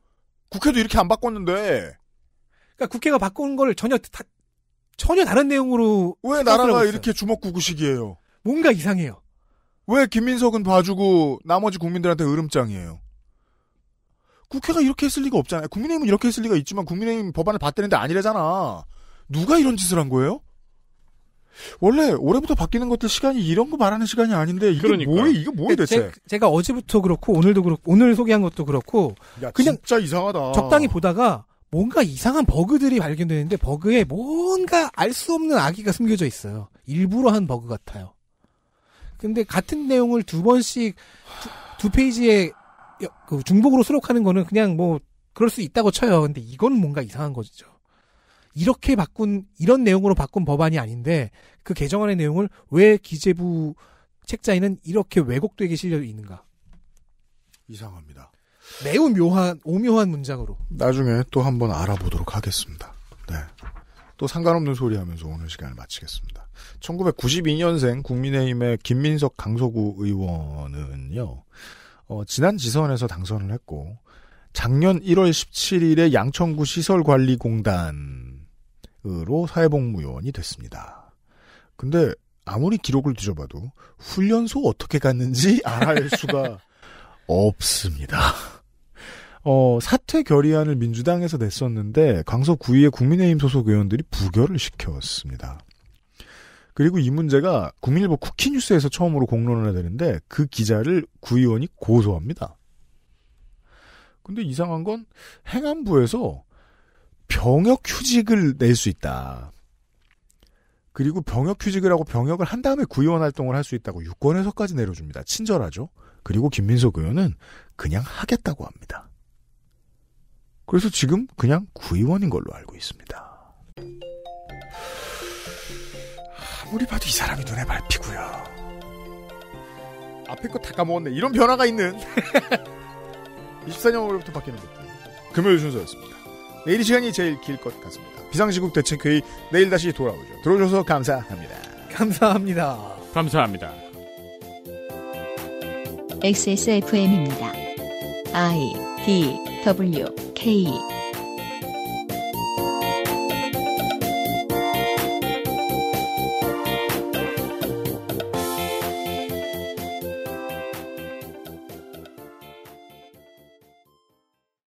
국회도 이렇게 안 바꿨는데. 그러니까 국회가 바꾼 걸 전혀 다, 전혀 다른 내용으로 왜 나라가 이렇게 주먹구구식이에요? 뭔가 이상해요. 왜 김민석은 봐주고 나머지 국민들한테 으름장이에요? 국회가 이렇게 했을 리가 없잖아요. 국민의힘은 이렇게 했을 리가 있지만 국민의힘 법안을 봤다는데 아니래잖아. 누가 이런 짓을 한 거예요? 원래 올해부터 바뀌는 것들 시간이 이런 거 말하는 시간이 아닌데 이게 그러니까. 뭐예 이게 뭐예 대체? 제, 가 어제부터 그렇고 오늘도 그렇고 오늘 소개한 것도 그렇고 야, 그냥 진짜 이상하다. 적당히 보다가 뭔가 이상한 버그들이 발견되는데 버그에 뭔가 알 수 없는 아기가 숨겨져 있어요. 일부러 한 버그 같아요. 근데 같은 내용을 두 번씩 두, 두 페이지에 그 중복으로 수록하는 거는 그냥 뭐 그럴 수 있다고 쳐요. 근데 이건 뭔가 이상한 거죠. 이렇게 바꾼 이런 내용으로 바꾼 법안이 아닌데 그 개정안의 내용을 왜 기재부 책자에는 이렇게 왜곡되게 실려 있는가? 이상합니다. 매우 묘한 오묘한 문장으로. 나중에 또 한번 알아보도록 하겠습니다. 네. 또 상관없는 소리 하면서 오늘 시간을 마치겠습니다. 1992년생 국민의힘의 김민석 강서구 의원은요. 어, 지난 지선에서 당선을 했고 작년 1월 17일에 양천구 시설관리공단으로 사회복무요원이 됐습니다. 근데 아무리 기록을 뒤져봐도 훈련소 어떻게 갔는지 알아낼 수가 없습니다. 어, 사퇴 결의안을 민주당에서 냈었는데 광서 구의회 국민의힘 소속 의원들이 부결을 시켰습니다. 그리고 이 문제가 국민일보 쿠키뉴스에서 처음으로 공론을 되는데 그 기자를 구의원이 고소합니다. 근데 이상한 건 행안부에서 병역 휴직을 낼 수 있다. 그리고 병역 휴직을 하고 병역을 한 다음에 구의원 활동을 할 수 있다고 유권에서까지 내려줍니다. 친절하죠. 그리고 김민석 의원은 그냥 하겠다고 합니다. 그래서 지금 그냥 구의원인 걸로 알고 있습니다. 아무리 봐도 이 사람이 눈에 밟히고요. 앞에 거 다 까먹었네. 이런 변화가 있는 2 4년으부터 바뀌는 것들. 금요일 순서였습니다. 내일 이 시간이 제일 길 것 같습니다. 비상시국 대책회의 내일 다시 돌아오죠. 들어주셔서 감사합니다. 감사합니다. 감사합니다. XSFM입니다. I D W K